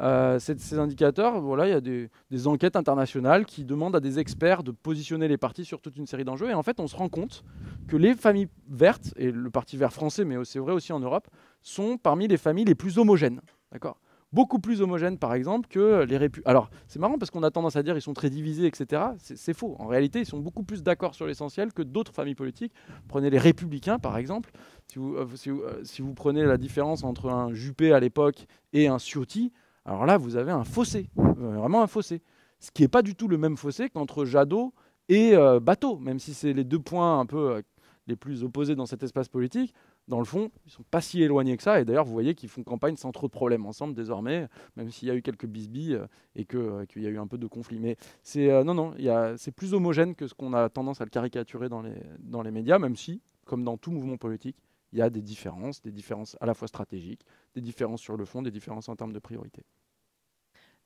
Euh, ces, indicateurs, voilà, il y a des, enquêtes internationales qui demandent à des experts de positionner les partis sur toute une série d'enjeux. Et en fait, on se rend compte que les familles vertes, et le Parti vert français, mais c'est vrai aussi en Europe, sont parmi les familles les plus homogènes. D'accord Beaucoup plus homogènes, par exemple, que les républicains. Alors, c'est marrant parce qu'on a tendance à dire ils sont très divisés, etc. C'est faux. En réalité, ils sont beaucoup plus d'accord sur l'essentiel que d'autres familles politiques. Prenez les républicains, par exemple. Si vous, euh, euh, si vous prenez la différence entre un Juppé à l'époque et un Ciotti, alors là, vous avez un fossé, euh, vraiment un fossé. Ce qui n'est pas du tout le même fossé qu'entre Jadot et euh, Bateau, même si c'est les deux points un peu euh, les plus opposés dans cet espace politique. Dans le fond, ils ne sont pas si éloignés que ça. Et d'ailleurs, vous voyez qu'ils font campagne sans trop de problèmes ensemble désormais, même s'il y a eu quelques bisbilles et qu'il y a eu un peu de conflit. Mais c'est non, non, c'est plus homogène que ce qu'on a tendance à le caricaturer dans les, dans les médias, même si, comme dans tout mouvement politique, il y a des différences, des différences à la fois stratégiques, des différences sur le fond, des différences en termes de priorité.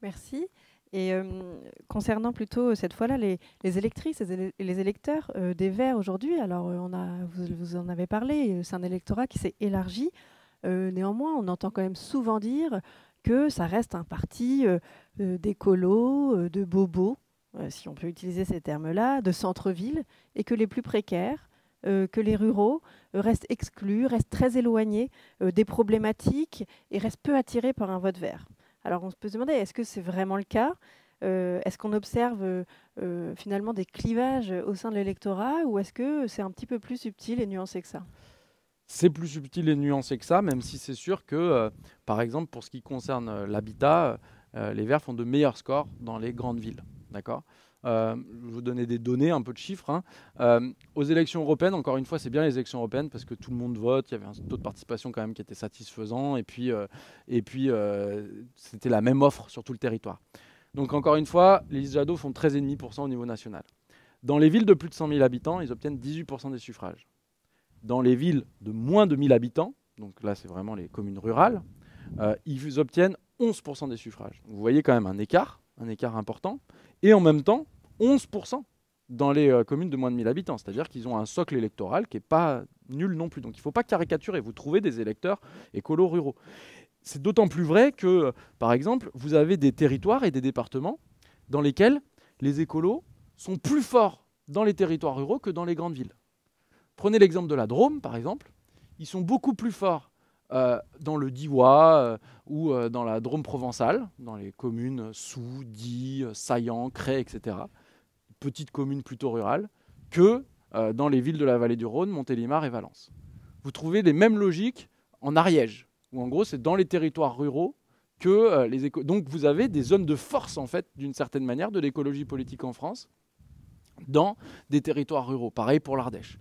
Merci. Et euh, concernant plutôt cette fois-là les, électrices et les électeurs euh, des Verts aujourd'hui, alors euh, on a, vous, vous, en avez parlé, c'est un électorat qui s'est élargi. néanmoins, on entend quand même souvent dire que ça reste un parti d'écolos, de bobos, si on peut utiliser ces termes-là, de centre-ville, et que les plus précaires, que les ruraux restent exclus, restent très éloignés des problématiques et restent peu attirés par un vote vert. Alors on peut se demander, est-ce que c'est vraiment le cas euh, Est-ce qu'on observe euh, euh, finalement des clivages au sein de l'électorat ou est-ce que c'est un petit peu plus subtil et nuancé que ça c'est plus subtil et nuancé que ça, même si c'est sûr que, par exemple, pour ce qui concerne l'habitat, les Verts font de meilleurs scores dans les grandes villes. D'accord euh, je vais vous donner des données, un peu de chiffres. Hein. Euh, aux élections européennes, encore une fois, c'est bien les élections européennes parce que tout le monde vote, il y avait un taux de participation quand même qui était satisfaisant, et puis, euh, et puis c'était la même offre sur tout le territoire. Donc encore une fois, les Jadot font 13,5% au niveau national. Dans les villes de plus de 100 000 habitants, ils obtiennent 18% des suffrages. Dans les villes de moins de 1000 habitants, donc là c'est vraiment les communes rurales, ils obtiennent 11% des suffrages. Vous voyez quand même un écart, un écart important et en même temps 11% dans les euh, communes de moins de 1000 habitants. C'est-à-dire qu'ils ont un socle électoral qui n'est pas nul non plus. Donc il ne faut pas caricaturer. Vous trouvez des électeurs écolos ruraux. C'est d'autant plus vrai que, par exemple, vous avez des territoires et des départements dans lesquels les écolos sont plus forts dans les territoires ruraux que dans les grandes villes. Prenez l'exemple de la Drôme, par exemple. Ils sont beaucoup plus forts euh, dans le Diois euh, ou euh, dans la Drôme provençale, dans les communes Sous, Saillant, Cré, etc., petites communes plutôt rurales, que dans les villes de la vallée du Rhône, Montélimar et Valence. Vous trouvez les mêmes logiques en Ariège, où en gros c'est dans les territoires ruraux que les Donc vous avez des zones de force, en fait, d'une certaine manière, de l'écologie politique en France, dans des territoires ruraux. Pareil pour l'Ardèche.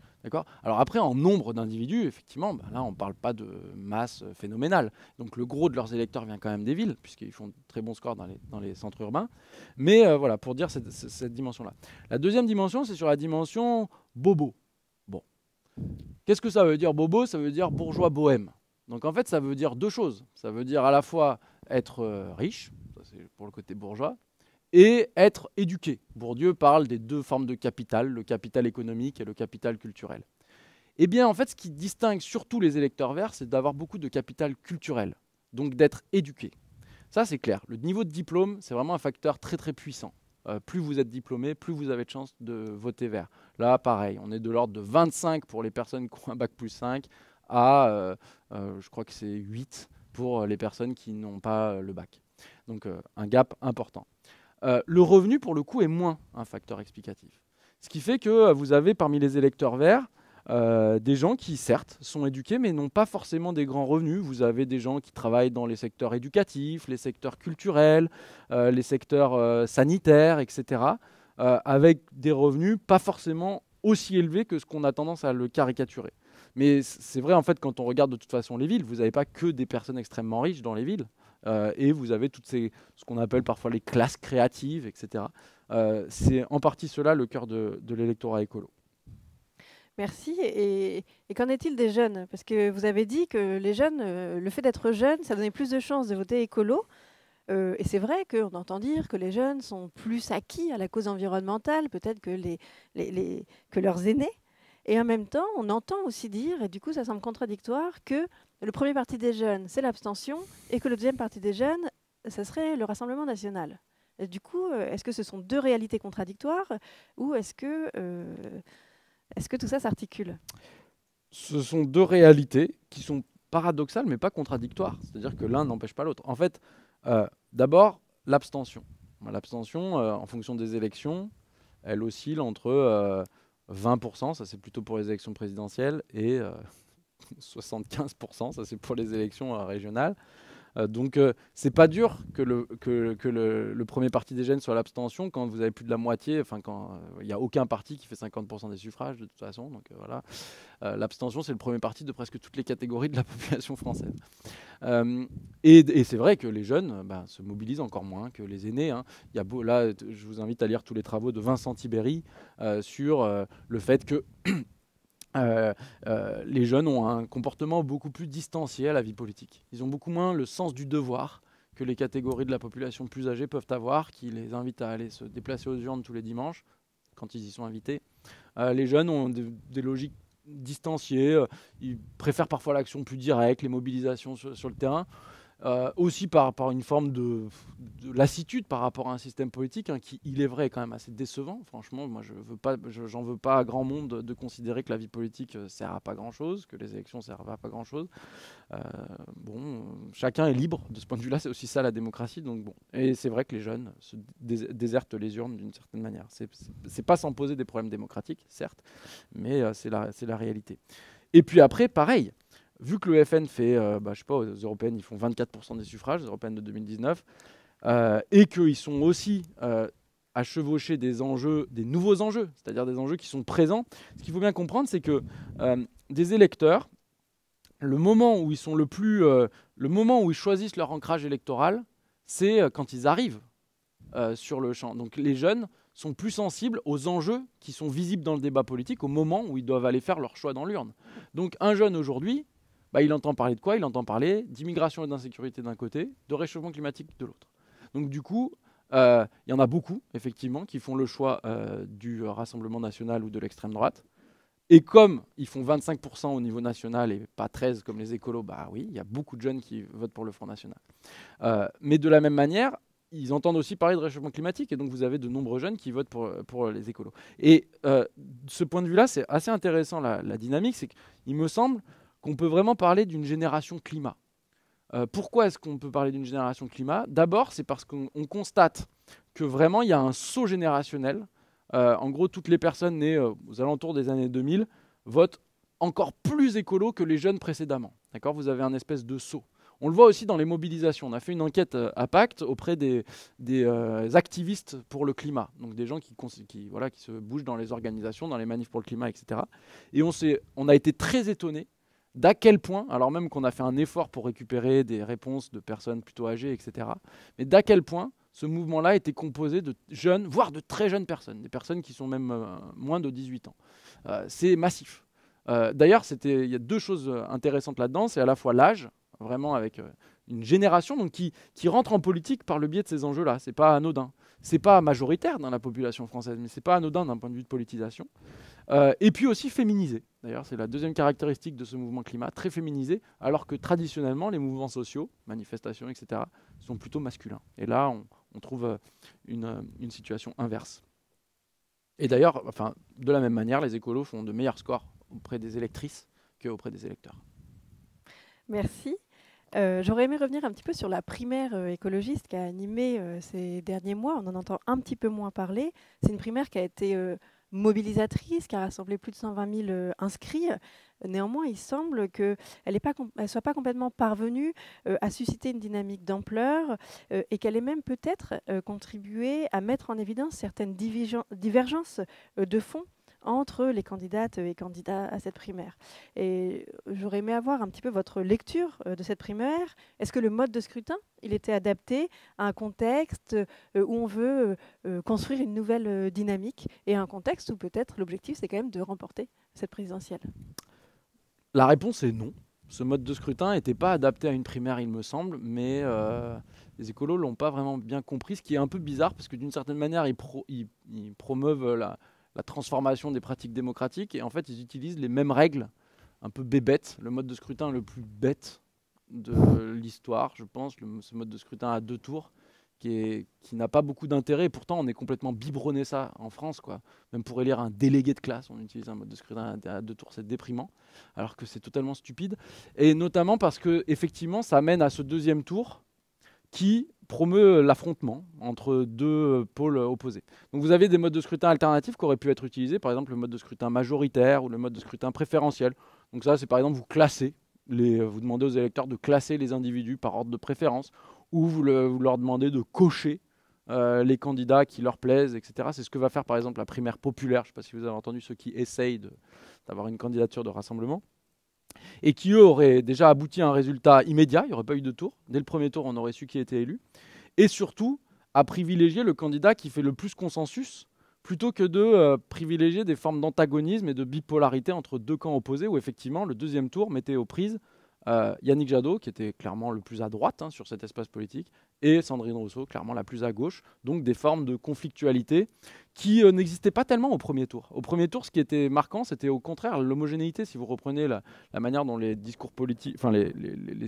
Alors après, en nombre d'individus, effectivement, bah là, on ne parle pas de masse phénoménale. Donc le gros de leurs électeurs vient quand même des villes, puisqu'ils font de très bons scores dans les, centres urbains. Mais euh, voilà, pour dire cette, dimension-là. La deuxième dimension, c'est sur la dimension bobo. Bon. Qu'est-ce que ça veut dire bobo Ça veut dire bourgeois bohème. Donc en fait, ça veut dire deux choses. Ça veut dire à la fois être euh, riche, c'est pour le côté bourgeois, et être éduqué. Bourdieu parle des deux formes de capital, le capital économique et le capital culturel. Eh bien, en fait, ce qui distingue surtout les électeurs verts, c'est d'avoir beaucoup de capital culturel, donc d'être éduqué. Ça, c'est clair. Le niveau de diplôme, c'est vraiment un facteur très très puissant. Euh, plus vous êtes diplômé, plus vous avez de chances de voter vert. Là, pareil, on est de l'ordre de 25 pour les personnes qui ont un bac plus 5 à, euh, euh, je crois que c'est 8 pour les personnes qui n'ont pas le bac. Donc, un gap important. Euh, le revenu, pour le coup, est moins un facteur explicatif. Ce qui fait que euh, vous avez parmi les électeurs verts euh, des gens qui, certes, sont éduqués, mais n'ont pas forcément des grands revenus. Vous avez des gens qui travaillent dans les secteurs éducatifs, les secteurs culturels, les secteurs sanitaires, etc., avec des revenus pas forcément aussi élevés que ce qu'on a tendance à le caricaturer. Mais c'est vrai, en fait, quand on regarde de toute façon les villes, vous n'avez pas que des personnes extrêmement riches dans les villes. Euh, et vous avez toutes ces, ce qu'on appelle parfois les classes créatives, etc. Euh, c'est en partie cela le cœur de, l'électorat écolo. Merci. Et, qu'en est-il des jeunes Parce que vous avez dit que les jeunes, euh, le fait d'être jeune, ça donnait plus de chances de voter écolo. et c'est vrai qu'on entend dire que les jeunes sont plus acquis à la cause environnementale, peut-être que, les, que leurs aînés. Et en même temps, on entend aussi dire, et du coup ça semble contradictoire, que le premier parti des jeunes, c'est l'abstention, et que le deuxième parti des jeunes, ça serait le Rassemblement national. Et du coup, euh, est-ce que ce sont deux réalités contradictoires, ou est-ce que, euh, que tout ça s'articule Ce sont deux réalités qui sont paradoxales, mais pas contradictoires. C'est-à-dire que l'un n'empêche pas l'autre. En fait, euh, d'abord, l'abstention. L'abstention, euh, en fonction des élections, elle oscille entre... 20%, ça c'est plutôt pour les élections présidentielles, et 75%, euh, ça c'est pour les élections euh, régionales. Euh, donc euh, c'est pas dur que le, que, le, premier parti des jeunes soit l'abstention quand vous avez plus de la moitié, enfin quand euh, il n'y a aucun parti qui fait 50% des suffrages de toute façon. Donc voilà, l'abstention c'est le premier parti de presque toutes les catégories de la population française. et, c'est vrai que les jeunes bah, se mobilisent encore moins que les aînés. Hein. y là, je vous invite à lire tous les travaux de Vincent Tibéry sur le fait que Euh, euh, les jeunes ont un comportement beaucoup plus distancié à la vie politique. Ils ont beaucoup moins le sens du devoir que les catégories de la population plus âgée peuvent avoir, qui les invitent à aller se déplacer aux urnes tous les dimanches, quand ils y sont invités. Euh, les jeunes ont des logiques distanciées, ils préfèrent parfois l'action plus directe, les mobilisations sur le terrain. Euh, aussi par, par une forme de, lassitude par rapport à un système politique hein, qui, il est vrai, est quand même assez décevant. Franchement, moi, je veux pas, j'en veux pas à grand monde de considérer que la vie politique euh, sert à pas grand-chose, que les élections servent à pas grand-chose. Euh, bon, chacun est libre de ce point de vue-là. C'est aussi ça la démocratie. Donc bon, et c'est vrai que les jeunes se désertent les urnes d'une certaine manière. C'est pas sans poser des problèmes démocratiques, certes, mais c'est la, la réalité. Et puis après, pareil vu que le FN fait, euh, bah, je sais pas, aux européennes, ils font 24% des suffrages, les européennes de 2019, euh, et qu'ils sont aussi euh, à chevaucher des enjeux, des nouveaux enjeux, c'est-à-dire des enjeux qui sont présents, ce qu'il faut bien comprendre, c'est que des électeurs, le moment où ils sont le plus. le moment où ils choisissent leur ancrage électoral, c'est quand ils arrivent sur le champ. Donc les jeunes sont plus sensibles aux enjeux qui sont visibles dans le débat politique au moment où ils doivent aller faire leur choix dans l'urne. Donc un jeune aujourd'hui, bah, il entend parler de quoi Il entend parler d'immigration et d'insécurité d'un côté, de réchauffement climatique de l'autre. Donc du coup, euh, il y en a beaucoup, effectivement, qui font le choix euh, du Rassemblement national ou de l'extrême droite. Et comme ils font 25% au niveau national et pas 13 comme les écolos, bah oui, il y a beaucoup de jeunes qui votent pour le Front National. Euh, mais de la même manière, ils entendent aussi parler de réchauffement climatique, et donc vous avez de nombreux jeunes qui votent pour, les écolos. Et de ce point de vue-là, c'est assez intéressant la dynamique, c'est qu'il me semble qu'on peut vraiment parler d'une génération climat. Euh, pourquoi est-ce qu'on peut parler d'une génération climat D'abord, c'est parce qu'on constate que vraiment il y a un saut générationnel. Euh, en gros, toutes les personnes nées euh, aux alentours des années 2000 votent encore plus écolo que les jeunes précédemment. D'accord Vous avez un espèce de saut. On le voit aussi dans les mobilisations. On a fait une enquête à Pacte auprès des, activistes pour le climat, donc des gens qui, qui, voilà, qui se bougent dans les organisations, dans les manifs pour le climat, etc. Et on, on a été très étonnés d'à quel point, alors même qu'on a fait un effort pour récupérer des réponses de personnes plutôt âgées, etc., mais d'à quel point ce mouvement-là était composé de jeunes, voire de très jeunes personnes, des personnes qui sont même euh, moins de 18 ans. Euh, c'est massif. Euh, d'ailleurs, il y a deux choses intéressantes là-dedans, c'est à la fois l'âge, vraiment avec une génération donc, qui, qui rentre en politique par le biais de ces enjeux-là. C'est pas anodin. C'est pas majoritaire dans la population française, mais c'est pas anodin d'un point de vue de politisation. et puis aussi féminisé. D'ailleurs, c'est la deuxième caractéristique de ce mouvement climat, très féminisé, alors que traditionnellement, les mouvements sociaux, manifestations, etc., sont plutôt masculins. Et là, on, trouve euh, euh, une, situation inverse. Et d'ailleurs, enfin, de la même manière, les écolos font de meilleurs scores auprès des électrices qu'auprès des électeurs. Merci. Euh, j'aurais aimé revenir un petit peu sur la primaire écologiste qui a animé ces derniers mois. On en entend un petit peu moins parler. C'est une primaire qui a été mobilisatrice qui a rassemblé plus de 120 000 euh, inscrits. Néanmoins, il semble qu'elle ne soit pas complètement parvenue euh, à susciter une dynamique d'ampleur euh, et qu'elle ait même peut-être contribué à mettre en évidence certaines divergences de fonds entre les candidates et candidats à cette primaire. Et j'aurais aimé avoir un petit peu votre lecture euh, de cette primaire. Est-ce que le mode de scrutin, il était adapté à un contexte euh, où on veut euh, construire une nouvelle dynamique et un contexte où peut-être l'objectif, c'est quand même de remporter cette présidentielle La réponse est non. Ce mode de scrutin n'était pas adapté à une primaire, il me semble, mais les écolos l'ont pas vraiment bien compris, ce qui est un peu bizarre, parce que d'une certaine manière, ils, ils promeuvent la, la transformation des pratiques démocratiques. Et en fait, ils utilisent les mêmes règles, un peu bébêtes, le mode de scrutin le plus bête de l'histoire, je pense, ce mode de scrutin à deux tours, qui, n'a pas beaucoup d'intérêt. Pourtant, on est complètement biberonné ça en France. Quoi. Même pour élire un délégué de classe, on utilise un mode de scrutin à deux tours, c'est déprimant, alors que c'est totalement stupide. Et notamment parce que, effectivement, ça mène à ce deuxième tour qui promeut euh, l'affrontement entre deux pôles opposés. Donc vous avez des modes de scrutin alternatifs qui auraient pu être utilisés, par exemple le mode de scrutin majoritaire ou le mode de scrutin préférentiel. Donc ça, c'est par exemple vous classez, euh, vous demandez aux électeurs de classer les individus par ordre de préférence, ou vous, leur demandez de cocher euh, les candidats qui leur plaisent, etc. C'est ce que va faire par exemple la primaire populaire, je ne sais pas si vous avez entendu ceux qui essayent d'avoir une candidature de rassemblement et qui, eux, auraient déjà abouti à un résultat immédiat, il n'y aurait pas eu de tour. Dès le premier tour, on aurait su qui était élu. Et surtout, à privilégier le candidat qui fait le plus consensus, plutôt que de euh, privilégier des formes d'antagonisme et de bipolarité entre deux camps opposés, où effectivement, le deuxième tour mettait aux prises euh, Yannick Jadot, qui était clairement le plus à droite hein, sur cet espace politique, et Sandrine Rousseau, clairement la plus à gauche, donc des formes de conflictualité qui euh, n'existait pas tellement au premier tour. Au premier tour, ce qui était marquant, c'était au contraire l'homogénéité. Si vous reprenez la, manière dont les discours politiques, enfin les,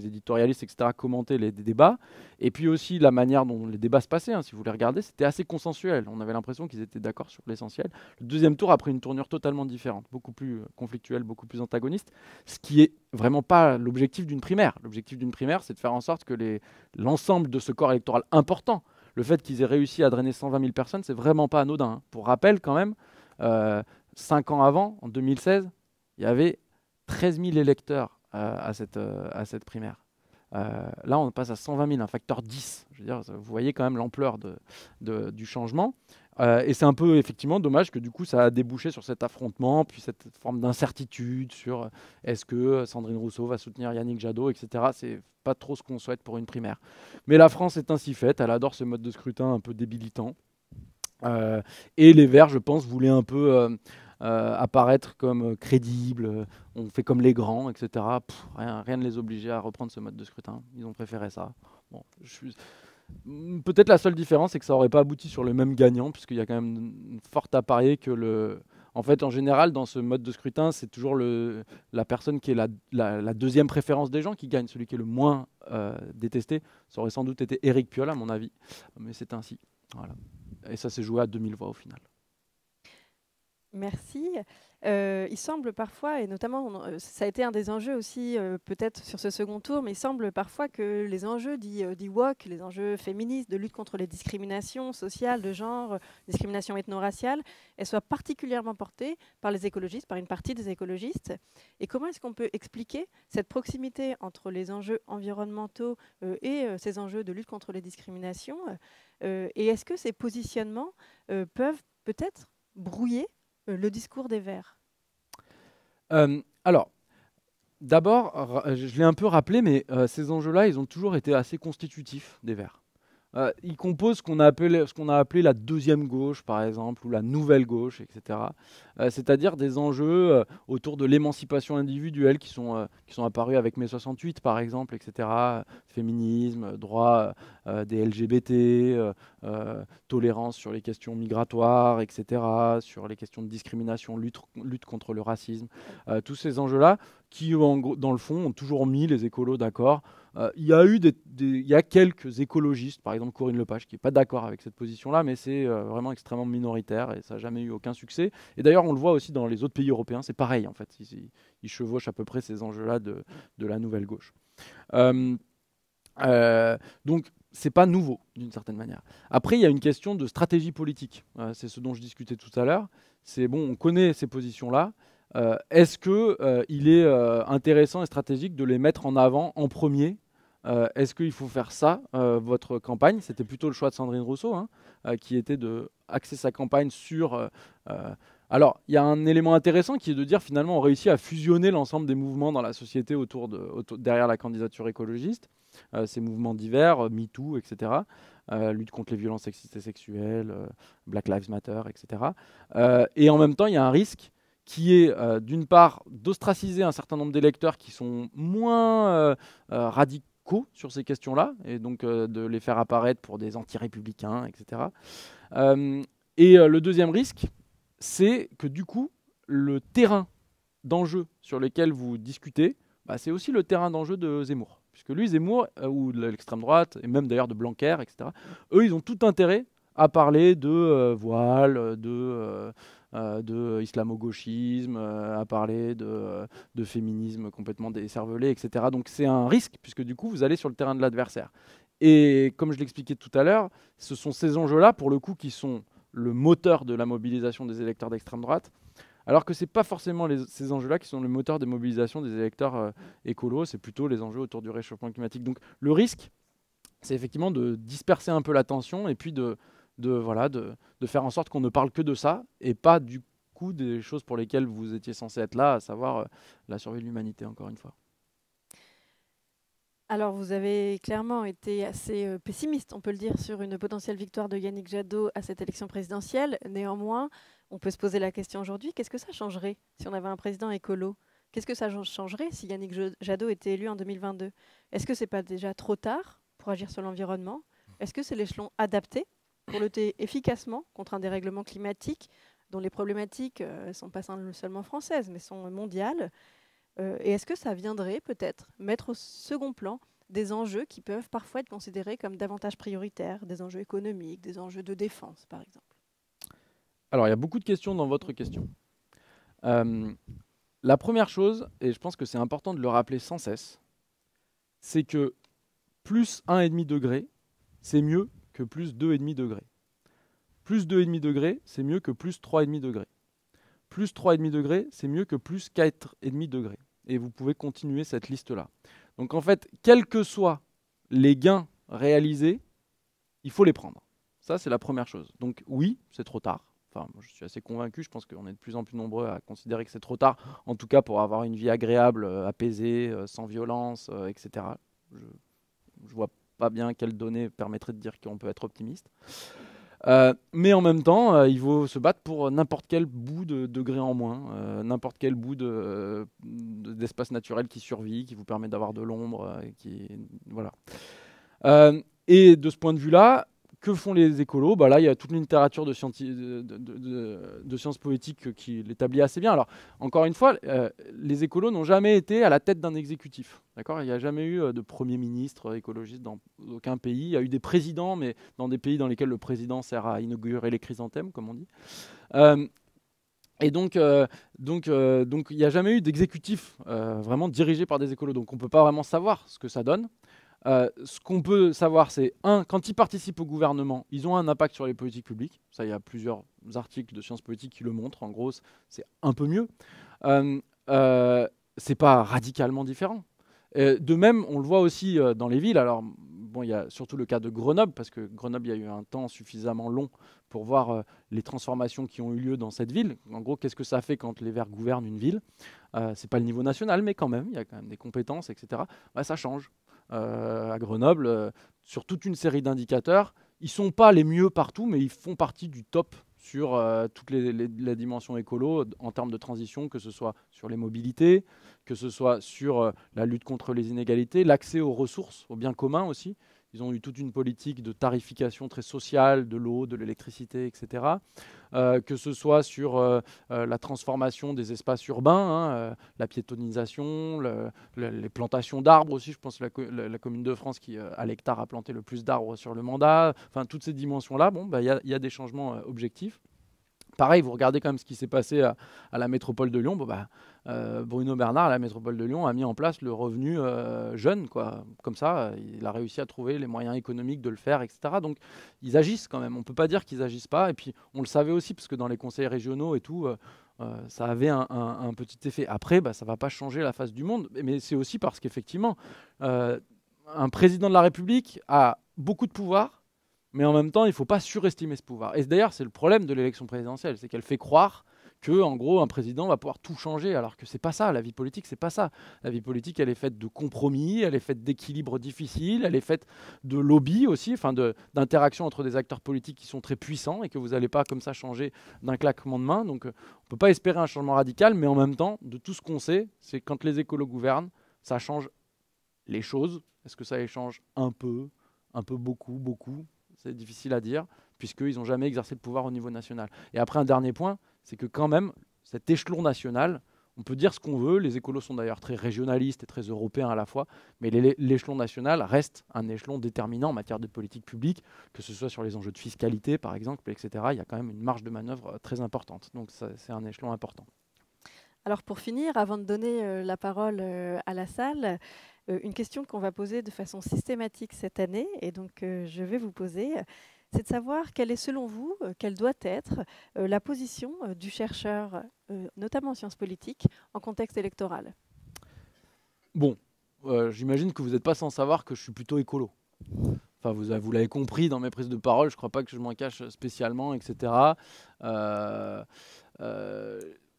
éditorialistes, etc., commentaient les, débats, et puis aussi la manière dont les débats se passaient, hein, si vous les regardez, c'était assez consensuel. On avait l'impression qu'ils étaient d'accord sur l'essentiel. Le deuxième tour a pris une tournure totalement différente, beaucoup plus euh, conflictuelle, beaucoup plus antagoniste, ce qui est vraiment pas l'objectif d'une primaire. L'objectif d'une primaire, c'est de faire en sorte que l'ensemble de ce corps électoral important le fait qu'ils aient réussi à drainer 120 000 personnes, c'est vraiment pas anodin. Hein. Pour rappel, quand même, euh, cinq ans avant, en 2016, il y avait 13 000 électeurs euh, à, cette, euh, à cette primaire. là, on passe à 120 000, un facteur 10. Je dire, vous voyez quand même l'ampleur du changement. Euh, et c'est un peu effectivement dommage que du coup ça a débouché sur cet affrontement, puis cette forme d'incertitude sur euh, est-ce que euh, Sandrine Rousseau va soutenir Yannick Jadot, etc. C'est pas trop ce qu'on souhaite pour une primaire. Mais la France est ainsi faite, elle adore ce mode de scrutin un peu débilitant. et les Verts, je pense, voulaient un peu apparaître comme crédibles, on fait comme les grands, etc. rien, rien ne les obligeait à reprendre ce mode de scrutin. Ils ont préféré ça. Bon, je suis Mm, peut-être la seule différence, c'est que ça n'aurait pas abouti sur le même gagnant, puisqu'il y a quand même une forte à parier que le. En fait, en général, dans ce mode de scrutin, c'est toujours le, la personne qui est la, la, deuxième préférence des gens qui gagne, celui qui est le moins euh, détesté. Ça aurait sans doute été Eric Piolle, à mon avis, mais c'est ainsi. Voilà. Et ça s'est joué à 2000 voix au final. Merci. Euh, il semble parfois, et notamment, euh, ça a été un des enjeux aussi, euh, peut-être sur ce second tour, mais il semble parfois que les enjeux dits, WOC, les enjeux féministes, de lutte contre les discriminations sociales, de genre, discrimination ethno-raciale, elles soient particulièrement portées par les écologistes, par une partie des écologistes. Et comment est-ce qu'on peut expliquer cette proximité entre les enjeux environnementaux et ces enjeux de lutte contre les discriminations Et est-ce que ces positionnements peuvent peut-être brouiller euh, le discours des Verts euh, Alors, d'abord, euh, je l'ai un peu rappelé, mais ces enjeux-là, ils ont toujours été assez constitutifs des Verts. Euh, il compose ce qu'on a, qu'on a, appelé la deuxième gauche, par exemple, ou la nouvelle gauche, etc. Euh, c'est-à-dire des enjeux euh, autour de l'émancipation individuelle qui sont, qui apparus avec mai 68, par exemple, etc. Féminisme, droit des LGBT, tolérance sur les questions migratoires, etc. Sur les questions de discrimination, lutte, contre le racisme. tous ces enjeux-là qui, dans le fond, ont toujours mis les écolos d'accord. Euh, il y a eu des, il y a quelques écologistes, par exemple Corinne Lepage, qui n'est pas d'accord avec cette position-là, mais c'est euh, vraiment extrêmement minoritaire et ça n'a jamais eu aucun succès. Et d'ailleurs, on le voit aussi dans les autres pays européens, c'est pareil en fait. Ils, chevauchent à peu près ces enjeux-là de, de, la nouvelle gauche. Euh, euh, donc c'est pas nouveau d'une certaine manière. Après, il y a une question de stratégie politique. c'est ce dont je discutais tout à l'heure. C'est bon, on connaît ces positions-là. Euh, est-ce qu'il euh, il est euh, intéressant et stratégique de les mettre en avant en premier Est-ce qu'il faut faire ça, votre campagne C'était plutôt le choix de Sandrine Rousseau, hein, qui était de axer sa campagne sur... alors, il y a un élément intéressant qui est de dire finalement on réussit à fusionner l'ensemble des mouvements dans la société autour de, derrière la candidature écologiste, ces mouvements divers, MeToo, etc. lutte contre les violences sexistes et sexuelles, Black Lives Matter, etc. et en même temps, il y a un risque qui est euh, d'une part d'ostraciser un certain nombre d'électeurs qui sont moins euh, euh, radicaux sur ces questions-là, et donc de les faire apparaître pour des anti-républicains, etc. et le deuxième risque, c'est que du coup, le terrain d'enjeu sur lequel vous discutez, bah, c'est aussi le terrain d'enjeu de Zemmour. Puisque lui, Zemmour, ou de l'extrême droite, et même d'ailleurs de Blanquer, etc., eux, ils ont tout intérêt à parler de voile, de euh, de islamo-gauchisme, euh, à parler euh, de, féminisme complètement décervelé, etc. Donc c'est un risque, puisque du coup, vous allez sur le terrain de l'adversaire. Et comme je l'expliquais tout à l'heure, ce sont ces enjeux-là, pour le coup, qui sont le moteur de la mobilisation des électeurs d'extrême droite, alors que ce n'est pas forcément ces enjeux-là qui sont le moteur des mobilisations des électeurs écolos, c'est plutôt les enjeux autour du réchauffement climatique. Donc le risque, c'est effectivement de disperser un peu l'attention et puis de, de, voilà, de, faire en sorte qu'on ne parle que de ça et pas du coup des choses pour lesquelles vous étiez censé être là, à savoir euh, la survie de l'humanité, encore une fois. Alors, vous avez clairement été assez euh, pessimiste, on peut le dire, sur une potentielle victoire de Yannick Jadot à cette élection présidentielle. Néanmoins, on peut se poser la question aujourd'hui qu'est-ce que ça changerait si on avait un président écolo Qu'est-ce que ça changerait si Yannick Jadot était élu en 2022 Est-ce que ce n'est pas déjà trop tard pour agir sur l'environnement Est-ce que c'est l'échelon adapté pour lutter efficacement contre un dérèglement climatique dont les problématiques ne euh, sont pas seulement françaises, mais sont mondiales euh, Et est-ce que ça viendrait peut-être mettre au second plan des enjeux qui peuvent parfois être considérés comme davantage prioritaires, des enjeux économiques, des enjeux de défense, par exemple Alors, il y a beaucoup de questions dans votre question. Euh, la première chose, et je pense que c'est important de le rappeler sans cesse, c'est que plus 1,5 degré, c'est mieux que plus 2,5 degrés. Plus 2,5 degrés, c'est mieux que plus 3,5 degrés. Plus 3,5 degrés, c'est mieux que plus 4,5 degrés. Et vous pouvez continuer cette liste-là. Donc en fait, quels que soient les gains réalisés, il faut les prendre. Ça, c'est la première chose. Donc oui, c'est trop tard. Enfin, je suis assez convaincu, je pense qu'on est de plus en plus nombreux à considérer que c'est trop tard, en tout cas pour avoir une vie agréable, euh, apaisée, euh, sans violence, euh, etc. Je, je vois pas bien quelles données permettraient de dire qu'on peut être optimiste. Euh, mais en même temps, euh, il vaut se battre pour n'importe quel bout de degré en moins, euh, n'importe quel bout d'espace naturel qui survit, qui vous permet d'avoir de l'ombre. qui voilà. et de ce point de vue-là, que font les écolos bah Là, il y a toute une littérature de, sciences poétiques qui l'établit assez bien. Alors, encore une fois, euh, les écolos n'ont jamais été à la tête d'un exécutif. D'accord Il n'y a jamais eu euh, de Premier ministre écologiste dans aucun pays. Il y a eu des présidents, mais dans des pays dans lesquels le président sert à inaugurer les chrysanthèmes, comme on dit. Euh, et donc, il n'y a jamais eu d'exécutif vraiment dirigé par des écolos. Donc, on ne peut pas vraiment savoir ce que ça donne. Euh, ce qu'on peut savoir, c'est un, quand ils participent au gouvernement, ils ont un impact sur les politiques publiques. Ça, il y a plusieurs articles de sciences politiques qui le montrent. En gros, c'est un peu mieux. Euh, euh, c'est pas radicalement différent. Euh, de même, on le voit aussi euh, dans les villes. Alors, bon, il y a surtout le cas de Grenoble, parce que Grenoble, il y a eu un temps suffisamment long pour voir les transformations qui ont eu lieu dans cette ville. En gros, qu'est-ce que ça fait quand les Verts gouvernent une ville Ce C'est pas le niveau national, mais quand même, il y a quand même des compétences, etc. Bah, ça change. Euh, à Grenoble euh, sur toute une série d'indicateurs. Ils ne sont pas les mieux partout, mais ils font partie du top sur euh, toutes les, dimensions écolo en termes de transition, que ce soit sur les mobilités, que ce soit sur la lutte contre les inégalités, l'accès aux ressources, aux biens communs aussi. Ils ont eu toute une politique de tarification très sociale de l'eau, de l'électricité, etc. Euh, que ce soit sur euh, euh, la transformation des espaces urbains, hein, la piétonisation, les plantations d'arbres aussi. Je pense que la, commune de France qui, à l'hectare, a planté le plus d'arbres sur le mandat. Enfin, toutes ces dimensions-là, bon, bah, il y, a des changements objectifs. Pareil, vous regardez quand même ce qui s'est passé à, la métropole de Lyon. Bah, euh, Bruno Bernard, à la métropole de Lyon, a mis en place le revenu euh, jeune. Quoi. Comme ça, euh, il a réussi à trouver les moyens économiques de le faire, etc. Donc, ils agissent quand même. On ne peut pas dire qu'ils agissent pas. Et puis, on le savait aussi, parce que dans les conseils régionaux et tout, ça avait un, petit effet. Après, bah, ça ne va pas changer la face du monde. Mais c'est aussi parce qu'effectivement, un président de la République a beaucoup de pouvoir mais en même temps, il ne faut pas surestimer ce pouvoir. Et d'ailleurs, c'est le problème de l'élection présidentielle, c'est qu'elle fait croire que, en gros, un président va pouvoir tout changer, alors que c'est pas ça. La vie politique, c'est pas ça. La vie politique, elle est faite de compromis, elle est faite d'équilibres difficiles, elle est faite de lobby aussi, enfin d'interactions entre des acteurs politiques qui sont très puissants et que vous n'allez pas comme ça changer d'un claquement de main. Donc, euh, on peut pas espérer un changement radical, mais en même temps, de tout ce qu'on sait, c'est que quand les écolos gouvernent, ça change les choses. Est-ce que ça les change un peu, un peu beaucoup, beaucoup c'est difficile à dire, puisqu'ils n'ont jamais exercé le pouvoir au niveau national. Et après, un dernier point, c'est que quand même, cet échelon national, on peut dire ce qu'on veut, les écolos sont d'ailleurs très régionalistes et très européens à la fois, mais l'échelon national reste un échelon déterminant en matière de politique publique, que ce soit sur les enjeux de fiscalité par exemple, etc. Il y a quand même une marge de manœuvre euh, très importante, donc c'est un échelon important. Alors pour finir, avant de donner euh, la parole euh, à la salle, euh, une question qu'on va poser de façon systématique cette année, et donc euh, je vais vous poser, c'est de savoir quelle est selon vous, euh, quelle doit être la position du chercheur, notamment en sciences politiques, en contexte électoral. Bon, j'imagine que vous n'êtes pas sans savoir que je suis plutôt écolo. Enfin, vous, l'avez compris dans mes prises de parole, je ne crois pas que je m'en cache spécialement, etc.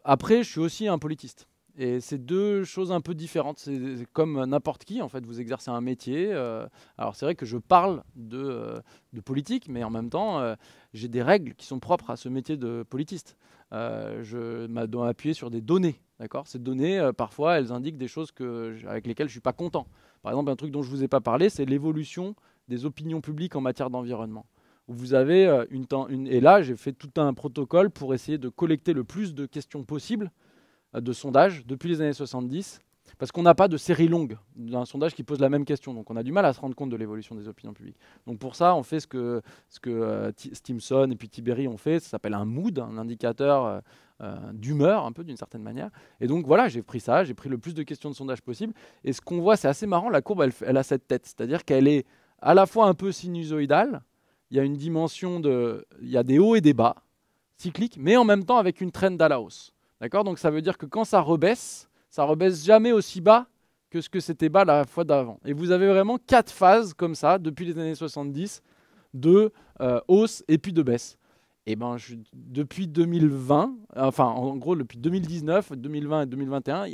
après, je suis aussi un politiste. Et c'est deux choses un peu différentes. C'est comme n'importe qui, en fait, vous exercez un métier. Euh, alors c'est vrai que je parle de, euh, politique, mais en même temps, euh, j'ai des règles qui sont propres à ce métier de politiste. je dois appuyer sur des données. D'accord Ces données, parfois, elles indiquent des choses avec lesquelles je ne suis pas content. Par exemple, un truc dont je ne vous ai pas parlé, c'est l'évolution des opinions publiques en matière d'environnement. Vous avez une... Et là, j'ai fait tout un protocole pour essayer de collecter le plus de questions possibles euh, de sondages depuis les années 70, parce qu'on n'a pas de série longue d'un sondage qui pose la même question. Donc on a du mal à se rendre compte de l'évolution des opinions publiques. Donc pour ça, on fait ce que, ce que euh, Stimson et puis Tiberi ont fait, ça s'appelle un mood, un indicateur euh, d'humeur, un peu d'une certaine manière. Et donc voilà, j'ai pris ça, j'ai pris le plus de questions de sondage possible. Et ce qu'on voit, c'est assez marrant, la courbe, elle, a cette tête, c'est-à-dire qu'elle est à la fois un peu sinusoïdale, il y a une dimension de... Il y a des hauts et des bas cycliques, mais en même temps avec une traîne à hausse. D'accord Donc ça veut dire que quand ça rebaisse, ça rebaisse jamais aussi bas que ce que c'était bas la fois d'avant. Et vous avez vraiment quatre phases comme ça depuis les années 70 de euh, hausse et puis de baisse. Et eh ben, je, depuis 2020, enfin en gros depuis 2019, 2020 et 2021,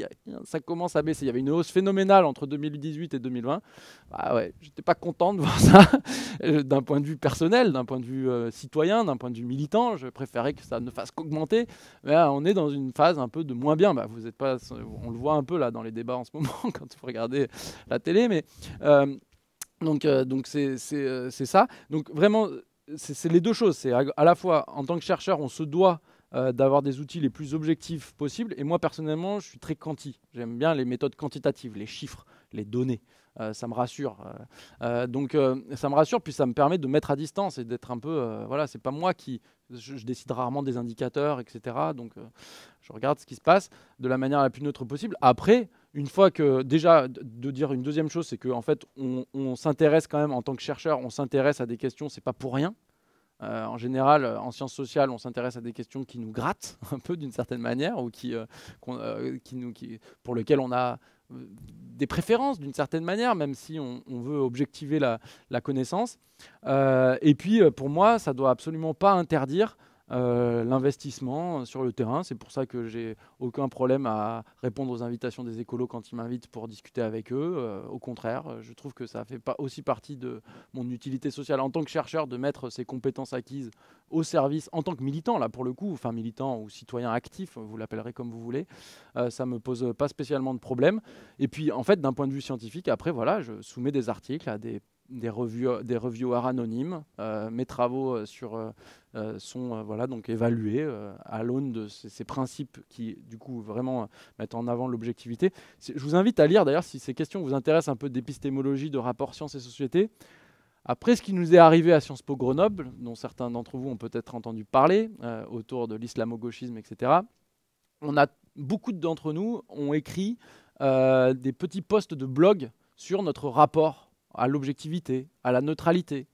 ça commence à baisser. Il y avait une hausse phénoménale entre 2018 et 2020. Ah ouais, j'étais pas content de voir ça euh, d'un point de vue personnel, d'un point de vue euh, citoyen, d'un point de vue militant. Je préférais que ça ne fasse qu'augmenter. Mais on est dans une phase un peu de moins bien. Bah, vous êtes pas, on le voit un peu là dans les débats en ce moment quand vous regardez la télé, mais euh, donc donc, c'est ça. Donc vraiment, c'est les deux choses. C'est à, la fois, en tant que chercheur, on se doit euh, d'avoir des outils les plus objectifs possibles. Et moi, personnellement, je suis très quanti. J'aime bien les méthodes quantitatives, les chiffres, les données. Euh, ça me rassure. Euh, euh, donc ça me rassure, puis ça me permet de mettre à distance et d'être un peu. voilà, c'est pas moi qui. Je, décide rarement des indicateurs, etc. Donc je regarde ce qui se passe de la manière la plus neutre possible. Après, une fois que déjà de dire une deuxième chose, c'est qu'en en fait on, s'intéresse quand même en tant que chercheur, on s'intéresse à des questions, c'est pas pour rien. en général, en sciences sociales, on s'intéresse à des questions qui nous grattent un peu d'une certaine manière ou qui, pour lesquelles on a des préférences d'une certaine manière, même si on, veut objectiver la, connaissance. Euh, et puis, euh, pour moi, ça ne doit absolument pas interdire euh, l'investissement sur le terrain. C'est pour ça que j'ai aucun problème à répondre aux invitations des écolos quand ils m'invitent pour discuter avec eux. Euh, au contraire, euh, je trouve que ça fait pas aussi partie de mon utilité sociale en tant que chercheur de mettre ses compétences acquises au service, en tant que militant, là pour le coup, enfin militant ou citoyen actif, vous l'appellerez comme vous voulez, Ça ça me pose pas spécialement de problème. Et puis en fait, d'un point de vue scientifique, après, voilà, je soumets des articles à des des revues des reviewers anonymes. Euh, mes travaux euh, sur euh, sont voilà donc évalués à l'aune de ces, principes qui du coup vraiment mettent en avant l'objectivité. Je vous invite à lire d'ailleurs si ces questions vous intéressent un peu d'épistémologie, de rapport sciences et société. Après ce qui nous est arrivé à Sciences Po Grenoble, dont certains d'entre vous ont peut-être entendu parler autour de l'islamo-gauchisme, etc. On a beaucoup d'entre nous ont écrit des petits posts de blog sur notre rapport à l'objectivité, à la neutralité.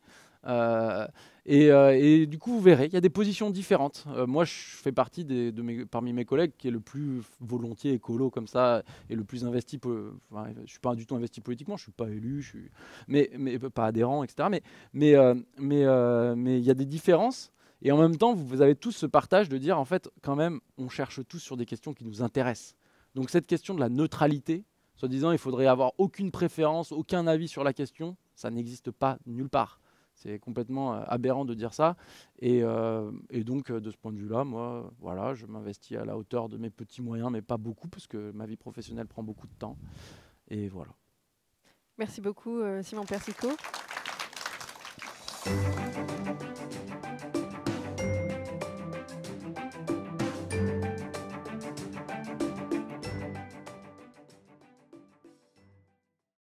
Euh, euh, et, du coup, vous verrez, il y a des positions différentes. Euh, moi, je fais partie de parmi mes collègues qui est le plus volontiers écolo comme ça et le plus investi. Enfin, je suis pas du tout investi politiquement, je suis pas élu, je suis, mais, mais pas adhérent, etc. Mais mais mais mais il y a des différences. Et en même temps, vous avez tous ce partage de dire, en fait, quand même, on cherche tous sur des questions qui nous intéressent. Donc cette question de la neutralité, Soi disant il faudrait avoir aucune préférence, aucun avis sur la question, ça n'existe pas nulle part. C'est complètement euh, aberrant de dire ça. Et, euh, donc, euh, de ce point de vue-là, moi, voilà, je m'investis à la hauteur de mes petits moyens, mais pas beaucoup, parce que ma vie professionnelle prend beaucoup de temps. Et voilà. Merci beaucoup, Simon Persico.